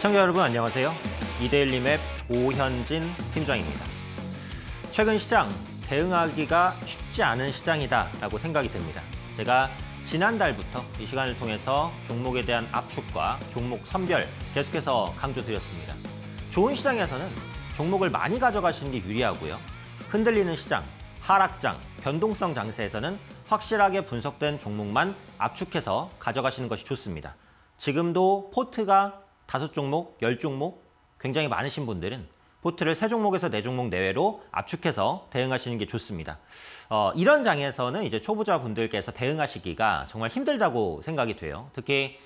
시청자 여러분 안녕하세요. 이데일리 맵 오현진 팀장입니다. 최근 시장, 대응하기가 쉽지 않은 시장이다라고 생각이 듭니다. 제가 지난달부터 이 시간을 통해서 종목에 대한 압축과 종목 선별 계속해서 강조드렸습니다. 좋은 시장에서는 종목을 많이 가져가시는 게 유리하고요. 흔들리는 시장, 하락장, 변동성 장세에서는 확실하게 분석된 종목만 압축해서 가져가시는 것이 좋습니다. 지금도 포트가 다섯 종목, 열 종목 굉장히 많으신 분들은 포트를 세 종목에서 네 종목 내외로 압축해서 대응하시는 게 좋습니다. 어, 이런 장에서는 이제 초보자분들께서 대응하시기가 정말 힘들다고 생각이 돼요. 특히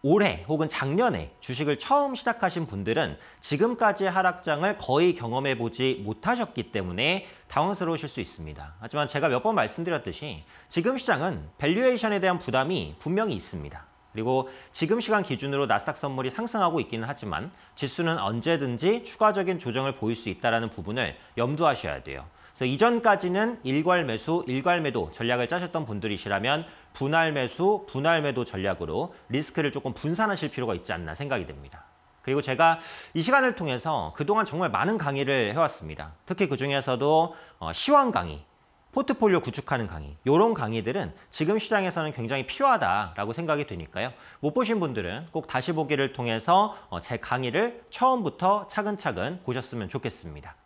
올해 혹은 작년에 주식을 처음 시작하신 분들은 지금까지 하락장을 거의 경험해보지 못하셨기 때문에 당황스러우실 수 있습니다. 하지만 제가 몇 번 말씀드렸듯이 지금 시장은 밸류에이션에 대한 부담이 분명히 있습니다. 그리고 지금 시간 기준으로 나스닥 선물이 상승하고 있기는 하지만 지수는 언제든지 추가적인 조정을 보일 수 있다는 부분을 염두하셔야 돼요. 그래서 이전까지는 일괄 매수, 일괄 매도 전략을 짜셨던 분들이시라면 분할 매수, 분할 매도 전략으로 리스크를 조금 분산하실 필요가 있지 않나 생각이 됩니다. 그리고 제가 이 시간을 통해서 그동안 정말 많은 강의를 해왔습니다. 특히 그중에서도 어, 시황 강의, 포트폴리오 구축하는 강의 이런 강의들은 지금 시장에서는 굉장히 필요하다라고 생각이 되니까요. 못 보신 분들은 꼭 다시 보기를 통해서 어, 제 강의를 처음부터 차근차근 보셨으면 좋겠습니다.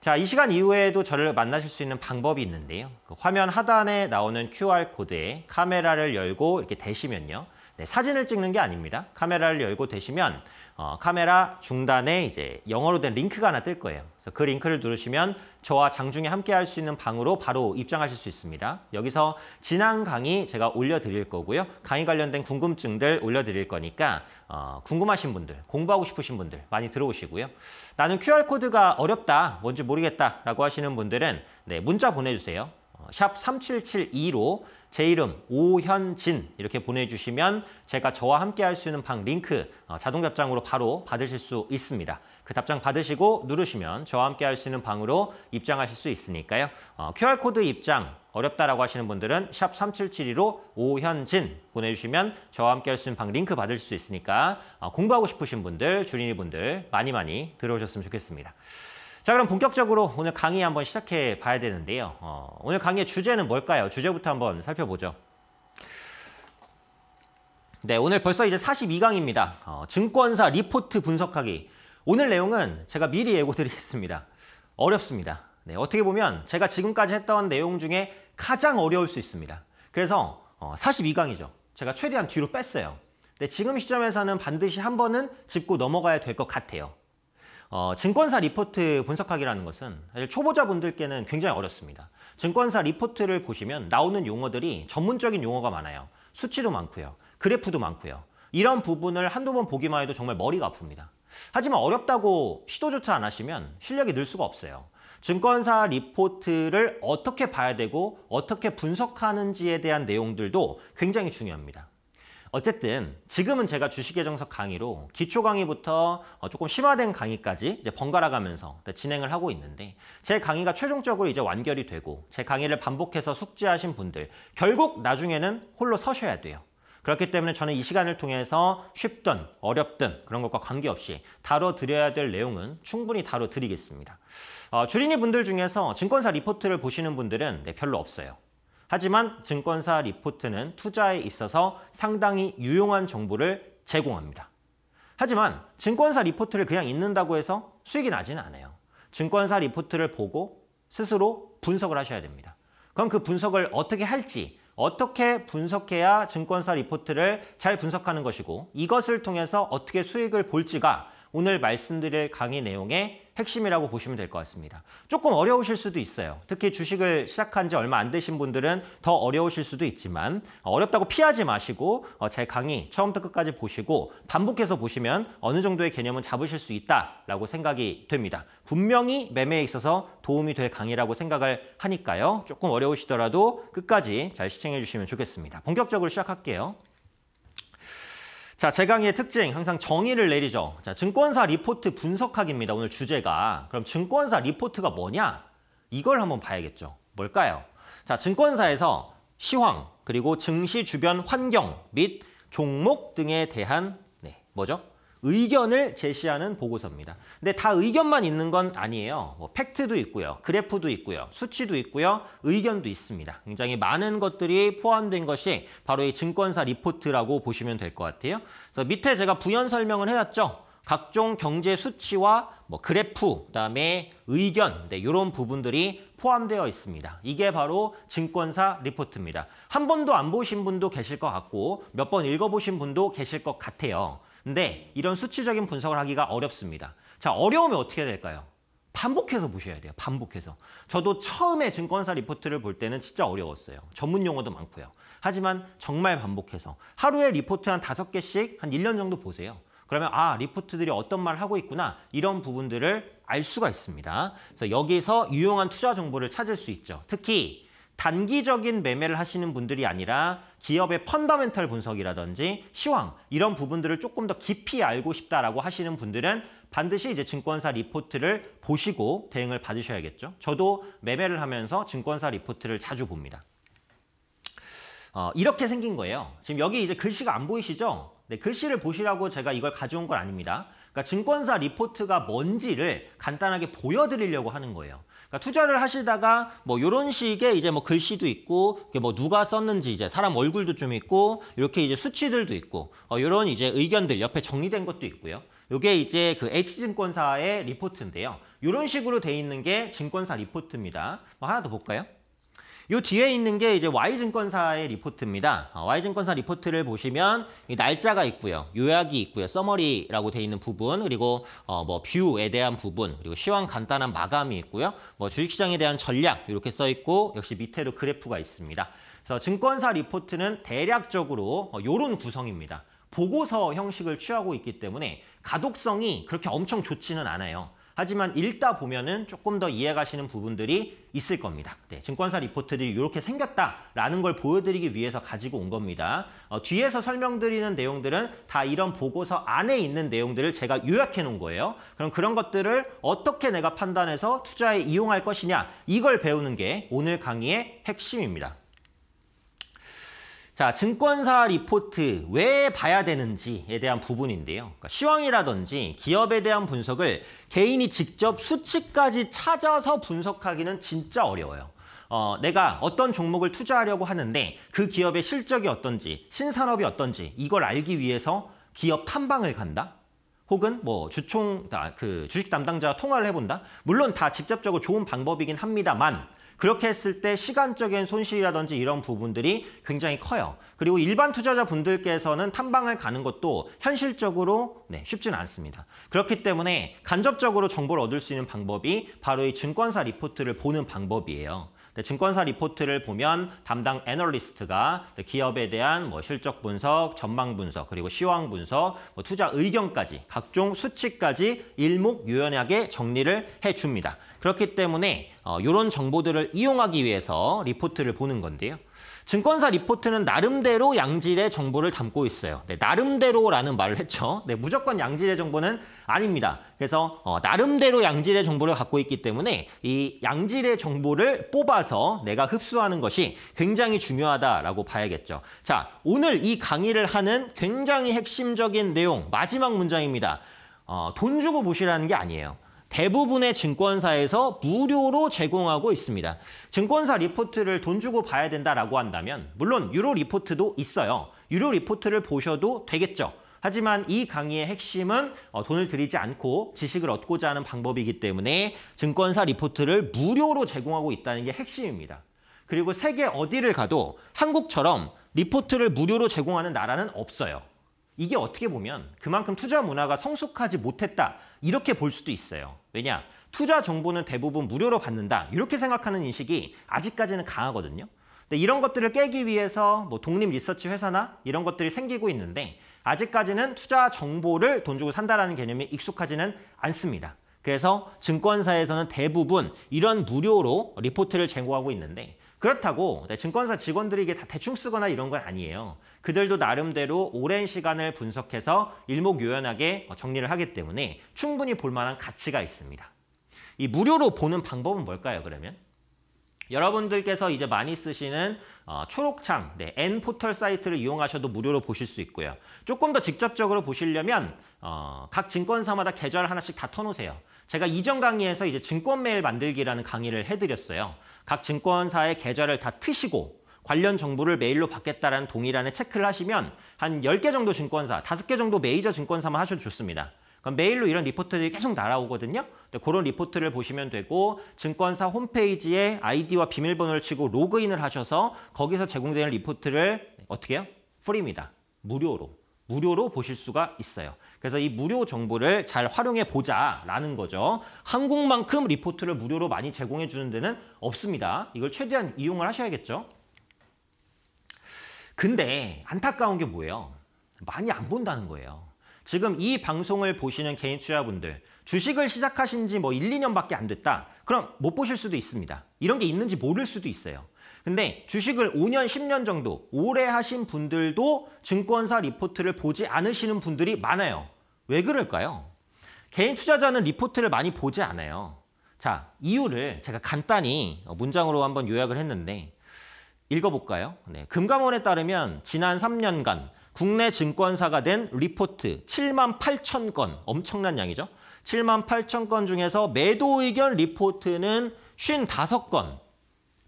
자, 이 시간 이후에도 저를 만나실 수 있는 방법이 있는데요. 그 화면 하단에 나오는 QR코드에 카메라를 열고 이렇게 대시면요. 네, 사진을 찍는 게 아닙니다. 카메라를 열고 대시면 어, 카메라 중단에 이제 영어로 된 링크가 하나 뜰 거예요. 그래서 그 링크를 누르시면 저와 장중에 함께 할 수 있는 방으로 바로 입장하실 수 있습니다. 여기서 지난 강의 제가 올려드릴 거고요. 강의 관련된 궁금증들 올려드릴 거니까 어, 궁금하신 분들, 공부하고 싶으신 분들 많이 들어오시고요. 나는 QR코드가 어렵다, 뭔지 모르겠다 라고 하시는 분들은 네, 문자 보내주세요. 어, 샵 3772로 제 이름 오현진 이렇게 보내주시면 제가 저와 함께 할 수 있는 방 링크 어, 자동 답장으로 바로 받으실 수 있습니다. 그 답장 받으시고 누르시면 저와 함께 할 수 있는 방으로 입장하실 수 있으니까요. QR코드 어, 입장 어렵다라고 하시는 분들은 샵 3772로 오현진 보내주시면 저와 함께 할 수 있는 방 링크 받을 수 있으니까 공부하고 싶으신 분들, 주린이 분들 많이 많이 들어오셨으면 좋겠습니다. 자 그럼 본격적으로 오늘 강의 한번 시작해 봐야 되는데요. 어, 오늘 강의의 주제는 뭘까요? 주제부터 한번 살펴보죠. 네, 오늘 벌써 이제 42강입니다. 어, 증권사 리포트 분석하기. 오늘 내용은 제가 미리 예고드리겠습니다. 어렵습니다. 네, 어떻게 보면 제가 지금까지 했던 내용 중에 가장 어려울 수 있습니다. 그래서 어, 42강이죠. 제가 최대한 뒤로 뺐어요. 근데 지금 시점에서는 반드시 한 번은 짚고 넘어가야 될 것 같아요. 어, 증권사 리포트 분석하기라는 것은 사실 초보자분들께는 굉장히 어렵습니다. 증권사 리포트를 보시면 나오는 용어들이 전문적인 용어가 많아요. 수치도 많고요. 그래프도 많고요. 이런 부분을 한두 번 보기만 해도 정말 머리가 아픕니다. 하지만 어렵다고 시도조차 안 하시면 실력이 늘 수가 없어요. 증권사 리포트를 어떻게 봐야 되고 어떻게 분석하는지에 대한 내용들도 굉장히 중요합니다. 어쨌든 지금은 제가 주식의 정석 강의로 기초 강의부터 어, 조금 심화된 강의까지 이제 번갈아 가면서 네, 진행을 하고 있는데 제 강의가 최종적으로 이제 완결이 되고 제 강의를 반복해서 숙지하신 분들 결국 나중에는 홀로 서셔야 돼요. 그렇기 때문에 저는 이 시간을 통해서 쉽든 어렵든 그런 것과 관계없이 다뤄드려야 될 내용은 충분히 다뤄드리겠습니다. 어, 주린이 분들 중에서 증권사 리포트를 보시는 분들은 네, 별로 없어요. 하지만 증권사 리포트는 투자에 있어서 상당히 유용한 정보를 제공합니다. 하지만 증권사 리포트를 그냥 읽는다고 해서 수익이 나지는 않아요. 증권사 리포트를 보고 스스로 분석을 하셔야 됩니다. 그럼 그 분석을 어떻게 할지 어떻게 분석해야 증권사 리포트를 잘 분석하는 것이고 이것을 통해서 어떻게 수익을 볼지가 오늘 말씀드릴 강의 내용의 핵심이라고 보시면 될 것 같습니다. 조금 어려우실 수도 있어요. 특히 주식을 시작한 지 얼마 안 되신 분들은 더 어려우실 수도 있지만 어, 어렵다고 피하지 마시고 어, 제 강의 처음부터 끝까지 보시고 반복해서 보시면 어느 정도의 개념은 잡으실 수 있다라고 생각이 됩니다. 분명히 매매에 있어서 도움이 될 강의라고 생각을 하니까요. 조금 어려우시더라도 끝까지 잘 시청해 주시면 좋겠습니다. 본격적으로 시작할게요. 자, 제 강의의 특징, 항상 정의를 내리죠. 자, 증권사 리포트 분석학입니다. 오늘 주제가. 그럼 증권사 리포트가 뭐냐? 이걸 한번 봐야겠죠. 뭘까요? 자, 증권사에서 시황, 그리고 증시 주변 환경 및 종목 등에 대한, 네, 뭐죠? 의견을 제시하는 보고서입니다. 근데 다 의견만 있는 건 아니에요. 뭐 팩트도 있고요. 그래프도 있고요. 수치도 있고요. 의견도 있습니다. 굉장히 많은 것들이 포함된 것이 바로 이 증권사 리포트라고 보시면 될 것 같아요. 그래서 밑에 제가 부연 설명을 해놨죠. 각종 경제 수치와 뭐 그래프, 그다음에 의견, 네, 이런 부분들이 포함되어 있습니다. 이게 바로 증권사 리포트입니다. 한 번도 안 보신 분도 계실 것 같고 몇 번 읽어보신 분도 계실 것 같아요. 근데 네, 이런 수치적인 분석을 하기가 어렵습니다. 자, 어려우면 어떻게 될까요? 반복해서 보셔야 돼요. 반복해서. 저도 처음에 증권사 리포트를 볼 때는 진짜 어려웠어요. 전문 용어도 많고요. 하지만 정말 반복해서 하루에 리포트 한 다섯 개씩한 일 년 정도 보세요. 그러면 아 리포트들이 어떤 말을 하고 있구나 이런 부분들을 알 수가 있습니다. 그래서 여기서 유용한 투자 정보를 찾을 수 있죠. 특히 단기적인 매매를 하시는 분들이 아니라 기업의 펀더멘털 분석이라든지 시황 이런 부분들을 조금 더 깊이 알고 싶다라고 하시는 분들은 반드시 이제 증권사 리포트를 보시고 대응을 받으셔야겠죠. 저도 매매를 하면서 증권사 리포트를 자주 봅니다. 어, 이렇게 생긴 거예요. 지금 여기 이제 글씨가 안 보이시죠? 네, 글씨를 보시라고 제가 이걸 가져온 건 아닙니다. 그러니까 증권사 리포트가 뭔지를 간단하게 보여드리려고 하는 거예요. 그러니까 투자를 하시다가 뭐 이런 식의 이제 뭐 글씨도 있고 뭐 누가 썼는지 이제 사람 얼굴도 좀 있고 이렇게 이제 수치들도 있고 어, 이런 이제 의견들 옆에 정리된 것도 있고요. 이게 이제 그 H증권사의 리포트인데요. 이런 식으로 돼 있는 게 증권사 리포트입니다. 뭐 하나 더 볼까요? 이 뒤에 있는 게 이제 Y증권사의 리포트입니다. 어, Y증권사 리포트를 보시면 날짜가 있고요. 요약이 있고요. 써머리라고돼 있는 부분 그리고 어뭐 뷰에 대한 부분 그리고 시황 간단한 마감이 있고요. 뭐 주식시장에 대한 전략 이렇게 써 있고 역시 밑에도 그래프가 있습니다. 그래서 증권사 리포트는 대략적으로 이런 어, 구성입니다. 보고서 형식을 취하고 있기 때문에 가독성이 그렇게 엄청 좋지는 않아요. 하지만 읽다 보면은 조금 더 이해가시는 부분들이 있을 겁니다. 네, 증권사 리포트들이 이렇게 생겼다라는 걸 보여드리기 위해서 가지고 온 겁니다. 어, 뒤에서 설명드리는 내용들은 다 이런 보고서 안에 있는 내용들을 제가 요약해 놓은 거예요. 그럼 그런 것들을 어떻게 내가 판단해서 투자에 이용할 것이냐 이걸 배우는 게 오늘 강의의 핵심입니다. 자, 증권사 리포트 왜 봐야 되는지에 대한 부분인데요. 그러니까 시황이라든지 기업에 대한 분석을 개인이 직접 수치까지 찾아서 분석하기는 진짜 어려워요. 어, 내가 어떤 종목을 투자하려고 하는데 그 기업의 실적이 어떤지, 신산업이 어떤지 이걸 알기 위해서 기업 탐방을 간다? 혹은 뭐 주총, 아, 그 주식 담당자와 통화를 해본다? 물론 다 직접적으로 좋은 방법이긴 합니다만 그렇게 했을 때 시간적인 손실이라든지 이런 부분들이 굉장히 커요. 그리고 일반 투자자분들께서는 탐방을 가는 것도 현실적으로 네, 쉽지는 않습니다. 그렇기 때문에 간접적으로 정보를 얻을 수 있는 방법이 바로 이 증권사 리포트를 보는 방법이에요. 네, 증권사 리포트를 보면 담당 애널리스트가 네, 기업에 대한 뭐 실적 분석, 전망 분석, 그리고 시황 분석, 뭐 투자 의견까지 각종 수치까지 일목요연하게 정리를 해줍니다. 그렇기 때문에 이런 어, 정보들을 이용하기 위해서 리포트를 보는 건데요. 증권사 리포트는 나름대로 양질의 정보를 담고 있어요. 네, 나름대로라는 말을 했죠. 네, 무조건 양질의 정보는 아닙니다. 그래서 어, 나름대로 양질의 정보를 갖고 있기 때문에 이 양질의 정보를 뽑아서 내가 흡수하는 것이 굉장히 중요하다라고 봐야겠죠. 자, 오늘 이 강의를 하는 굉장히 핵심적인 내용 마지막 문장입니다. 어, 돈 주고 보시라는 게 아니에요. 대부분의 증권사에서 무료로 제공하고 있습니다. 증권사 리포트를 돈 주고 봐야 된다라고 한다면 물론 유료 리포트도 있어요. 유료 리포트를 보셔도 되겠죠. 하지만 이 강의의 핵심은 어, 돈을 들이지 않고 지식을 얻고자 하는 방법이기 때문에 증권사 리포트를 무료로 제공하고 있다는 게 핵심입니다. 그리고 세계 어디를 가도 한국처럼 리포트를 무료로 제공하는 나라는 없어요. 이게 어떻게 보면 그만큼 투자 문화가 성숙하지 못했다 이렇게 볼 수도 있어요. 왜냐? 투자 정보는 대부분 무료로 받는다 이렇게 생각하는 인식이 아직까지는 강하거든요. 근데 이런 것들을 깨기 위해서 뭐 독립 리서치 회사나 이런 것들이 생기고 있는데 아직까지는 투자 정보를 돈 주고 산다라는 개념이 익숙하지는 않습니다. 그래서 증권사에서는 대부분 이런 무료로 리포트를 제공하고 있는데 그렇다고 네, 증권사 직원들이 이게 다 대충 쓰거나 이런 건 아니에요. 그들도 나름대로 오랜 시간을 분석해서 일목요연하게 정리를 하기 때문에 충분히 볼 만한 가치가 있습니다. 이 무료로 보는 방법은 뭘까요, 그러면? 여러분들께서 이제 많이 쓰시는 어, 초록창, 네, N 포털 사이트를 이용하셔도 무료로 보실 수 있고요. 조금 더 직접적으로 보시려면 어, 각 증권사마다 계좌를 하나씩 다 터놓으세요. 제가 이전 강의에서 이제 증권 메일 만들기라는 강의를 해드렸어요. 각 증권사의 계좌를 다 트시고 관련 정보를 메일로 받겠다라는 동의란에 체크를 하시면 한 10개 정도 증권사, 5개 정도 메이저 증권사만 하셔도 좋습니다. 그럼 메일로 이런 리포트들이 계속 날아오거든요. 그런 리포트를 보시면 되고 증권사 홈페이지에 아이디와 비밀번호를 치고 로그인을 하셔서 거기서 제공되는 리포트를 어떻게 해요? 프리입니다. 무료로. 무료로 보실 수가 있어요. 그래서 이 무료 정보를 잘 활용해 보자라는 거죠. 한국만큼 리포트를 무료로 많이 제공해 주는 데는 없습니다. 이걸 최대한 이용을 하셔야겠죠. 근데 안타까운 게 뭐예요? 많이 안 본다는 거예요. 지금 이 방송을 보시는 개인 투자분들 주식을 시작하신 지 뭐 1, 2년밖에 안 됐다. 그럼 못 보실 수도 있습니다. 이런 게 있는지 모를 수도 있어요. 근데 주식을 5년, 10년 정도 오래 하신 분들도 증권사 리포트를 보지 않으시는 분들이 많아요. 왜 그럴까요? 개인 투자자는 리포트를 많이 보지 않아요. 자, 이유를 제가 간단히 문장으로 한번 요약을 했는데 읽어볼까요? 네, 금감원에 따르면 지난 3년간 국내 증권사가 된 리포트 7만 8천 건 엄청난 양이죠. 7만 8천 건 중에서 매도 의견 리포트는 55건,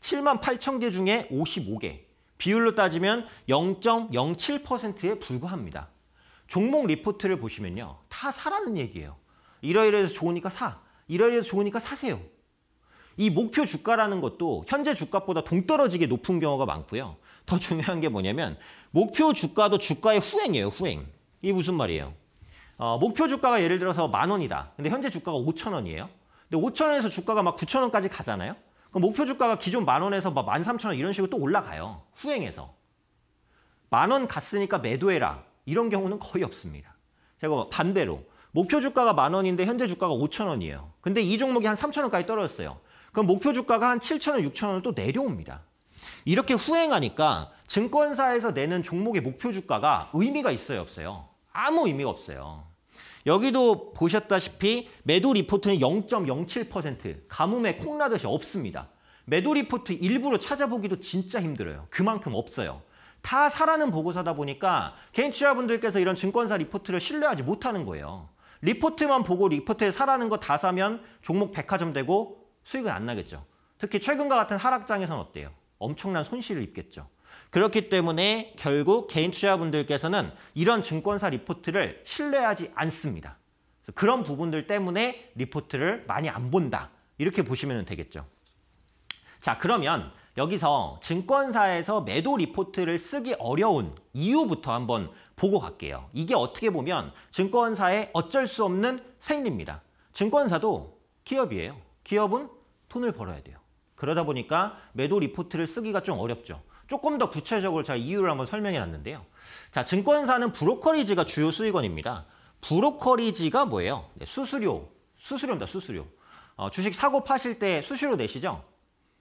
7만 8천 개 중에 55개. 비율로 따지면 0.07%에 불과합니다. 종목 리포트를 보시면요. 다 사라는 얘기예요. 이러이러해서 좋으니까 사. 이러이러해서 좋으니까 사세요. 이 목표 주가라는 것도 현재 주가보다 동떨어지게 높은 경우가 많고요. 더 중요한 게 뭐냐면 목표 주가도 주가의 후행이에요. 후행. 이게 무슨 말이에요? 어, 목표 주가가 예를 들어서 만 원이다. 근데 현재 주가가 5천 원이에요. 근데 5천 원에서 주가가 막 9천 원까지 가잖아요. 그럼 목표 주가가 기존 만 원에서 막1 3천원 이런 식으로 또 올라가요. 후행에서만 원 갔으니까 매도해라. 이런 경우는 거의 없습니다. 제가 반대로 목표 주가가 만 원인데 현재 주가가 5천 원이에요. 근데 이 종목이 한 3천 원까지 떨어졌어요. 그럼 목표 주가가 한 7천 원, 6천 원을 또 내려옵니다. 이렇게 후행하니까 증권사에서 내는 종목의 목표 주가가 의미가 있어요, 없어요? 아무 의미가 없어요. 여기도 보셨다시피 매도 리포트는 0.07% 가뭄에 콩나듯이 없습니다. 매도 리포트 일부러 찾아보기도 진짜 힘들어요. 그만큼 없어요. 다 사라는 보고서다 보니까 개인 투자분들께서 이런 증권사 리포트를 신뢰하지 못하는 거예요. 리포트만 보고 리포트에 사라는 거 다 사면 종목 백화점 되고 수익은 안 나겠죠. 특히 최근과 같은 하락장에선 어때요? 엄청난 손실을 입겠죠. 그렇기 때문에 결국 개인 투자분들께서는 이런 증권사 리포트를 신뢰하지 않습니다. 그런 부분들 때문에 리포트를 많이 안 본다. 이렇게 보시면 되겠죠. 자, 그러면 여기서 증권사에서 매도 리포트를 쓰기 어려운 이유부터 한번 보고 갈게요. 이게 어떻게 보면 증권사의 어쩔 수 없는 생리입니다. 증권사도 기업이에요. 기업은 돈을 벌어야 돼요. 그러다 보니까 매도 리포트를 쓰기가 좀 어렵죠. 조금 더 구체적으로 제가 이유를 한번 설명해 놨는데요. 자, 증권사는 브로커리지가 주요 수익원입니다. 브로커리지가 뭐예요? 네, 수수료, 수수료입니다, 수수료. 어, 주식 사고 파실 때 수수료 내시죠?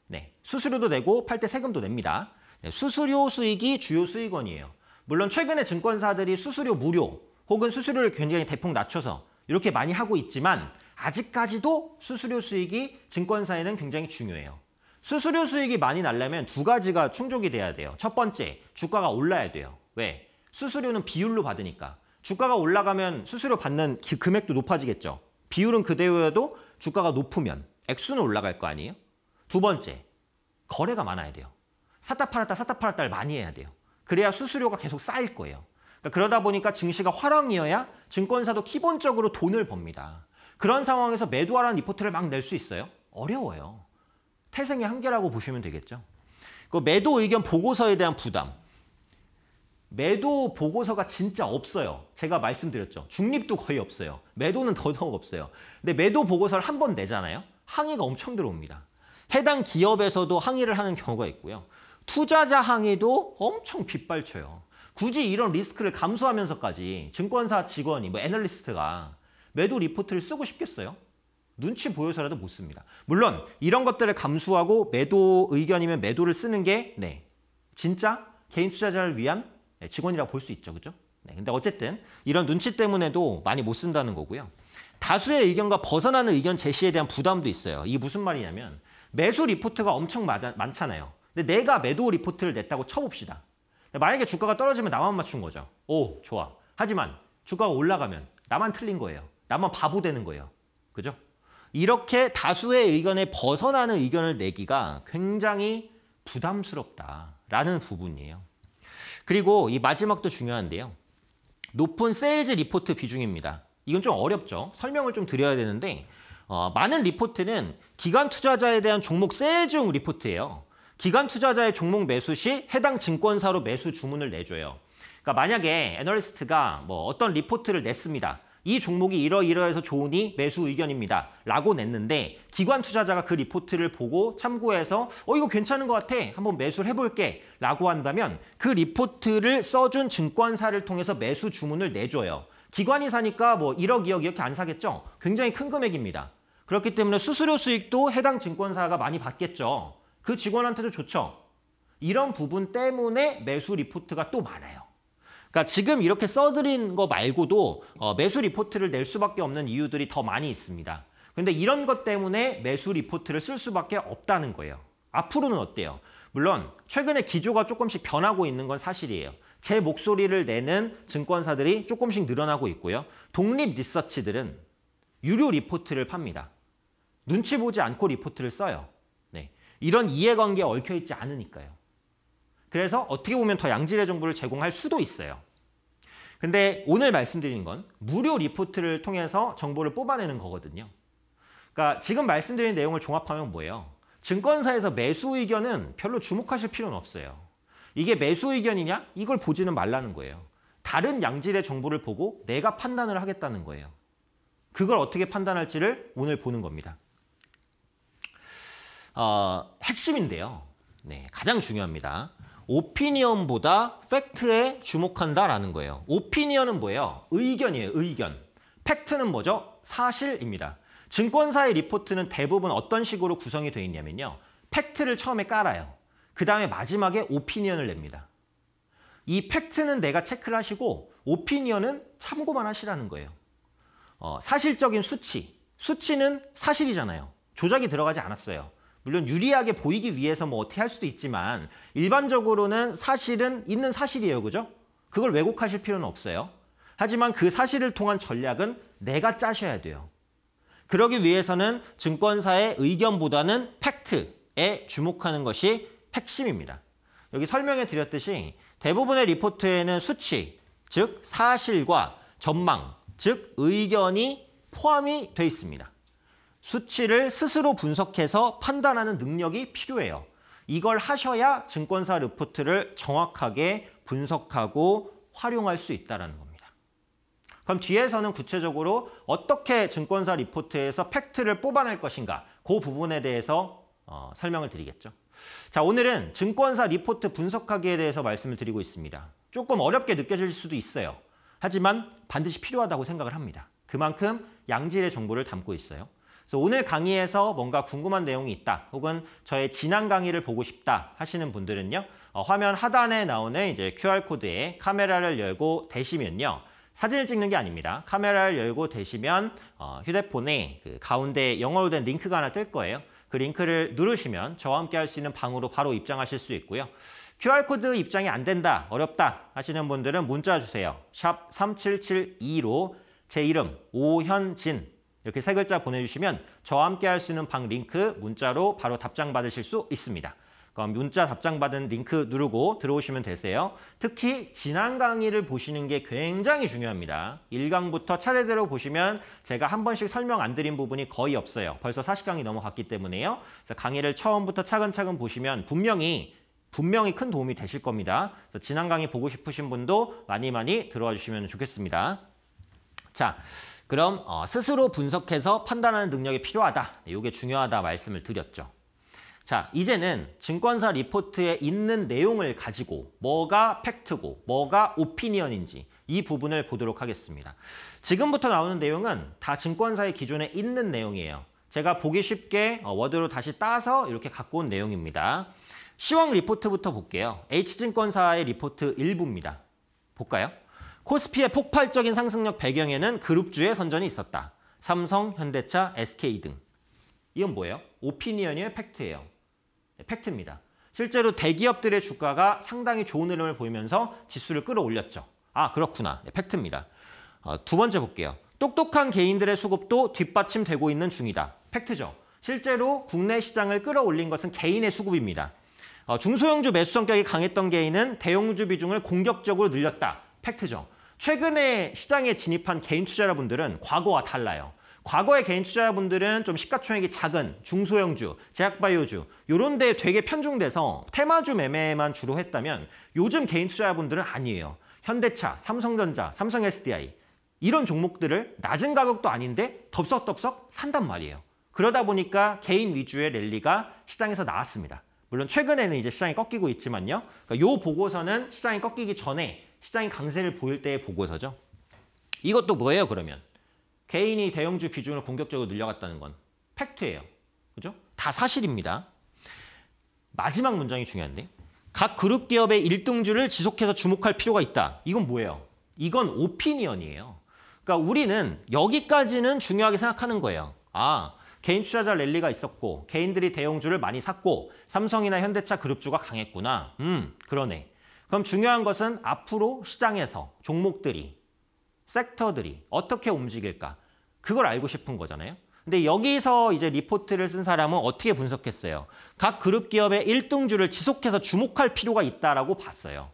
네, 수수료도 내고 팔 때 세금도 냅니다. 네, 수수료 수익이 주요 수익원이에요. 물론 최근에 증권사들이 수수료 무료 혹은 수수료를 굉장히 대폭 낮춰서 이렇게 많이 하고 있지만 아직까지도 수수료 수익이 증권사에는 굉장히 중요해요. 수수료 수익이 많이 날려면 두 가지가 충족이 돼야 돼요. 첫 번째, 주가가 올라야 돼요. 왜? 수수료는 비율로 받으니까. 주가가 올라가면 수수료 받는 기, 금액도 높아지겠죠. 비율은 그대로여도 주가가 높으면 액수는 올라갈 거 아니에요? 두 번째, 거래가 많아야 돼요. 샀다 팔았다 샀다 팔았다를 많이 해야 돼요. 그래야 수수료가 계속 쌓일 거예요. 그러니까 그러다 보니까 증시가 화랑이어야 증권사도 기본적으로 돈을 법니다. 그런 상황에서 매도하라는 리포트를 막 낼 수 있어요? 어려워요. 태생의 한계라고 보시면 되겠죠. 그 매도 의견 보고서에 대한 부담. 매도 보고서가 진짜 없어요. 제가 말씀드렸죠. 중립도 거의 없어요. 매도는 더더욱 없어요. 근데 매도 보고서를 한 번 내잖아요. 항의가 엄청 들어옵니다. 해당 기업에서도 항의를 하는 경우가 있고요. 투자자 항의도 엄청 빗발쳐요. 굳이 이런 리스크를 감수하면서까지 증권사 직원이, 뭐 애널리스트가 매도 리포트를 쓰고 싶겠어요? 눈치 보여서라도 못 씁니다. 물론 이런 것들을 감수하고 매도 의견이면 매도를 쓰는 게 네, 진짜 개인 투자자를 위한 네, 직원이라고 볼 수 있죠. 그죠? 네, 근데 어쨌든 이런 눈치 때문에도 많이 못 쓴다는 거고요. 다수의 의견과 벗어나는 의견 제시에 대한 부담도 있어요. 이게 무슨 말이냐면 매수 리포트가 엄청 맞아, 많잖아요. 근데 내가 매도 리포트를 냈다고 쳐봅시다. 만약에 주가가 떨어지면 나만 맞춘 거죠. 오, 좋아. 하지만 주가가 올라가면 나만 틀린 거예요. 나만 바보 되는 거예요. 그죠? 이렇게 다수의 의견에 벗어나는 의견을 내기가 굉장히 부담스럽다라는 부분이에요. 그리고 이 마지막도 중요한데요. 높은 세일즈 리포트 비중입니다. 이건 좀 어렵죠. 설명을 좀 드려야 되는데 어, 많은 리포트는 기관 투자자에 대한 종목 세일즈용 리포트예요. 기관 투자자의 종목 매수 시 해당 증권사로 매수 주문을 내줘요. 그러니까 만약에 애널리스트가 뭐 어떤 리포트를 냈습니다. 이 종목이 이러이러해서 좋으니 매수 의견입니다. 라고 냈는데 기관 투자자가 그 리포트를 보고 참고해서 어 이거 괜찮은 것 같아. 한번 매수를 해볼게. 라고 한다면 그 리포트를 써준 증권사를 통해서 매수 주문을 내줘요. 기관이 사니까 뭐 1억, 2억 이렇게 안 사겠죠? 굉장히 큰 금액입니다. 그렇기 때문에 수수료 수익도 해당 증권사가 많이 받겠죠. 그 직원한테도 좋죠. 이런 부분 때문에 매수 리포트가 또 많아요. 그러니까 지금 이렇게 써드린 거 말고도 어, 매수 리포트를 낼 수밖에 없는 이유들이 더 많이 있습니다. 근데 이런 것 때문에 매수 리포트를 쓸 수밖에 없다는 거예요. 앞으로는 어때요? 물론 최근에 기조가 조금씩 변하고 있는 건 사실이에요. 제 목소리를 내는 증권사들이 조금씩 늘어나고 있고요. 독립 리서치들은 유료 리포트를 팝니다. 눈치 보지 않고 리포트를 써요. 네. 이런 이해관계에 얽혀있지 않으니까요. 그래서 어떻게 보면 더 양질의 정보를 제공할 수도 있어요. 근데 오늘 말씀드린 건 무료 리포트를 통해서 정보를 뽑아내는 거거든요. 그러니까 지금 말씀드린 내용을 종합하면 뭐예요? 증권사에서 매수 의견은 별로 주목하실 필요는 없어요. 이게 매수 의견이냐? 이걸 보지는 말라는 거예요. 다른 양질의 정보를 보고 내가 판단을 하겠다는 거예요. 그걸 어떻게 판단할지를 오늘 보는 겁니다. 어, 핵심인데요. 네, 가장 중요합니다. 오피니언보다 팩트에 주목한다라는 거예요. 오피니언은 뭐예요? 의견이에요, 의견. 팩트는 뭐죠? 사실입니다. 증권사의 리포트는 대부분 어떤 식으로 구성이 되어 있냐면요. 팩트를 처음에 깔아요. 그 다음에 마지막에 오피니언을 냅니다. 이 팩트는 내가 체크를 하시고 오피니언은 참고만 하시라는 거예요. 어, 사실적인 수치, 수치는 사실이잖아요. 조작이 들어가지 않았어요. 물론 유리하게 보이기 위해서 뭐 어떻게 할 수도 있지만 일반적으로는 사실은 있는 사실이에요. 그죠? 그걸 왜곡하실 필요는 없어요. 하지만 그 사실을 통한 전략은 내가 짜셔야 돼요. 그러기 위해서는 증권사의 의견보다는 팩트에 주목하는 것이 핵심입니다. 여기 설명해 드렸듯이 대부분의 리포트에는 수치, 즉 사실과 전망, 즉 의견이 포함이 되어 있습니다. 수치를 스스로 분석해서 판단하는 능력이 필요해요. 이걸 하셔야 증권사 리포트를 정확하게 분석하고 활용할 수 있다는 겁니다. 그럼 뒤에서는 구체적으로 어떻게 증권사 리포트에서 팩트를 뽑아낼 것인가 그 부분에 대해서 어, 설명을 드리겠죠. 자 오늘은 증권사 리포트 분석하기에 대해서 말씀을 드리고 있습니다. 조금 어렵게 느껴질 수도 있어요. 하지만 반드시 필요하다고 생각을 합니다. 그만큼 양질의 정보를 담고 있어요. 그래서 오늘 강의에서 뭔가 궁금한 내용이 있다 혹은 저의 지난 강의를 보고 싶다 하시는 분들은요 어, 화면 하단에 나오는 이제 QR코드에 카메라를 열고 대시면요 사진을 찍는 게 아닙니다. 카메라를 열고 대시면 어, 휴대폰에 그 가운데 영어로 된 링크가 하나 뜰 거예요. 그 링크를 누르시면 저와 함께 할 수 있는 방으로 바로 입장하실 수 있고요. QR코드 입장이 안 된다, 어렵다 하시는 분들은 문자 주세요. 샵 3772로 제 이름 오현진 이렇게 세 글자 보내주시면 저와 함께 할 수 있는 방 링크 문자로 바로 답장 받으실 수 있습니다. 그럼 문자 답장 받은 링크 누르고 들어오시면 되세요. 특히 지난 강의를 보시는 게 굉장히 중요합니다. 1강부터 차례대로 보시면 제가 한 번씩 설명 안 드린 부분이 거의 없어요. 벌써 40강이 넘어갔기 때문에요. 강의를 처음부터 차근차근 보시면 분명히 분명히 큰 도움이 되실 겁니다. 지난 강의 보고 싶으신 분도 많이 많이 들어와 주시면 좋겠습니다. 자, 그럼 어, 스스로 분석해서 판단하는 능력이 필요하다. 이게 네, 중요하다 말씀을 드렸죠. 자, 이제는 증권사 리포트에 있는 내용을 가지고 뭐가 팩트고 뭐가 오피니언인지 이 부분을 보도록 하겠습니다. 지금부터 나오는 내용은 다 증권사의 기존에 있는 내용이에요. 제가 보기 쉽게 어, 워드로 다시 따서 이렇게 갖고 온 내용입니다. 시황 리포트부터 볼게요. H증권사의 리포트 일부입니다 볼까요? 코스피의 폭발적인 상승력 배경에는 그룹주의 선전이 있었다. 삼성, 현대차, SK 등. 이건 뭐예요? 오피니언이에요? 팩트예요? 네, 팩트입니다. 실제로 대기업들의 주가가 상당히 좋은 흐름을 보이면서 지수를 끌어올렸죠. 아 그렇구나. 네, 팩트입니다. 어, 두 번째 볼게요. 똑똑한 개인들의 수급도 뒷받침되고 있는 중이다. 팩트죠. 실제로 국내 시장을 끌어올린 것은 개인의 수급입니다. 어, 중소형주 매수 성격이 강했던 개인은 대형주 비중을 공격적으로 늘렸다. 팩트죠. 최근에 시장에 진입한 개인 투자자분들은 과거와 달라요. 과거의 개인 투자자분들은 좀 시가총액이 작은 중소형주, 제약바이오주 이런 데에 되게 편중돼서 테마주 매매만 주로 했다면 요즘 개인 투자자분들은 아니에요. 현대차, 삼성전자, 삼성 SDI 이런 종목들을 낮은 가격도 아닌데 덥석덥석 산단 말이에요. 그러다 보니까 개인 위주의 랠리가 시장에서 나왔습니다. 물론 최근에는 이제 시장이 꺾이고 있지만요. 그러니까 요 보고서는 시장이 꺾이기 전에 시장이 강세를 보일 때의 보고서죠. 이것도 뭐예요 그러면? 개인이 대형주 비중을 공격적으로 늘려갔다는 건 팩트예요. 그죠? 다 사실입니다. 마지막 문장이 중요한데 각 그룹 기업의 1등주를 지속해서 주목할 필요가 있다. 이건 뭐예요? 이건 오피니언이에요. 그러니까 우리는 여기까지는 중요하게 생각하는 거예요. 아, 개인 투자자 랠리가 있었고 개인들이 대형주를 많이 샀고 삼성이나 현대차 그룹주가 강했구나. 음, 그러네. 그럼 중요한 것은 앞으로 시장에서 종목들이, 섹터들이 어떻게 움직일까? 그걸 알고 싶은 거잖아요. 근데 여기서 이제 리포트를 쓴 사람은 어떻게 분석했어요? 각 그룹 기업의 1등주를 지속해서 주목할 필요가 있다라고 봤어요.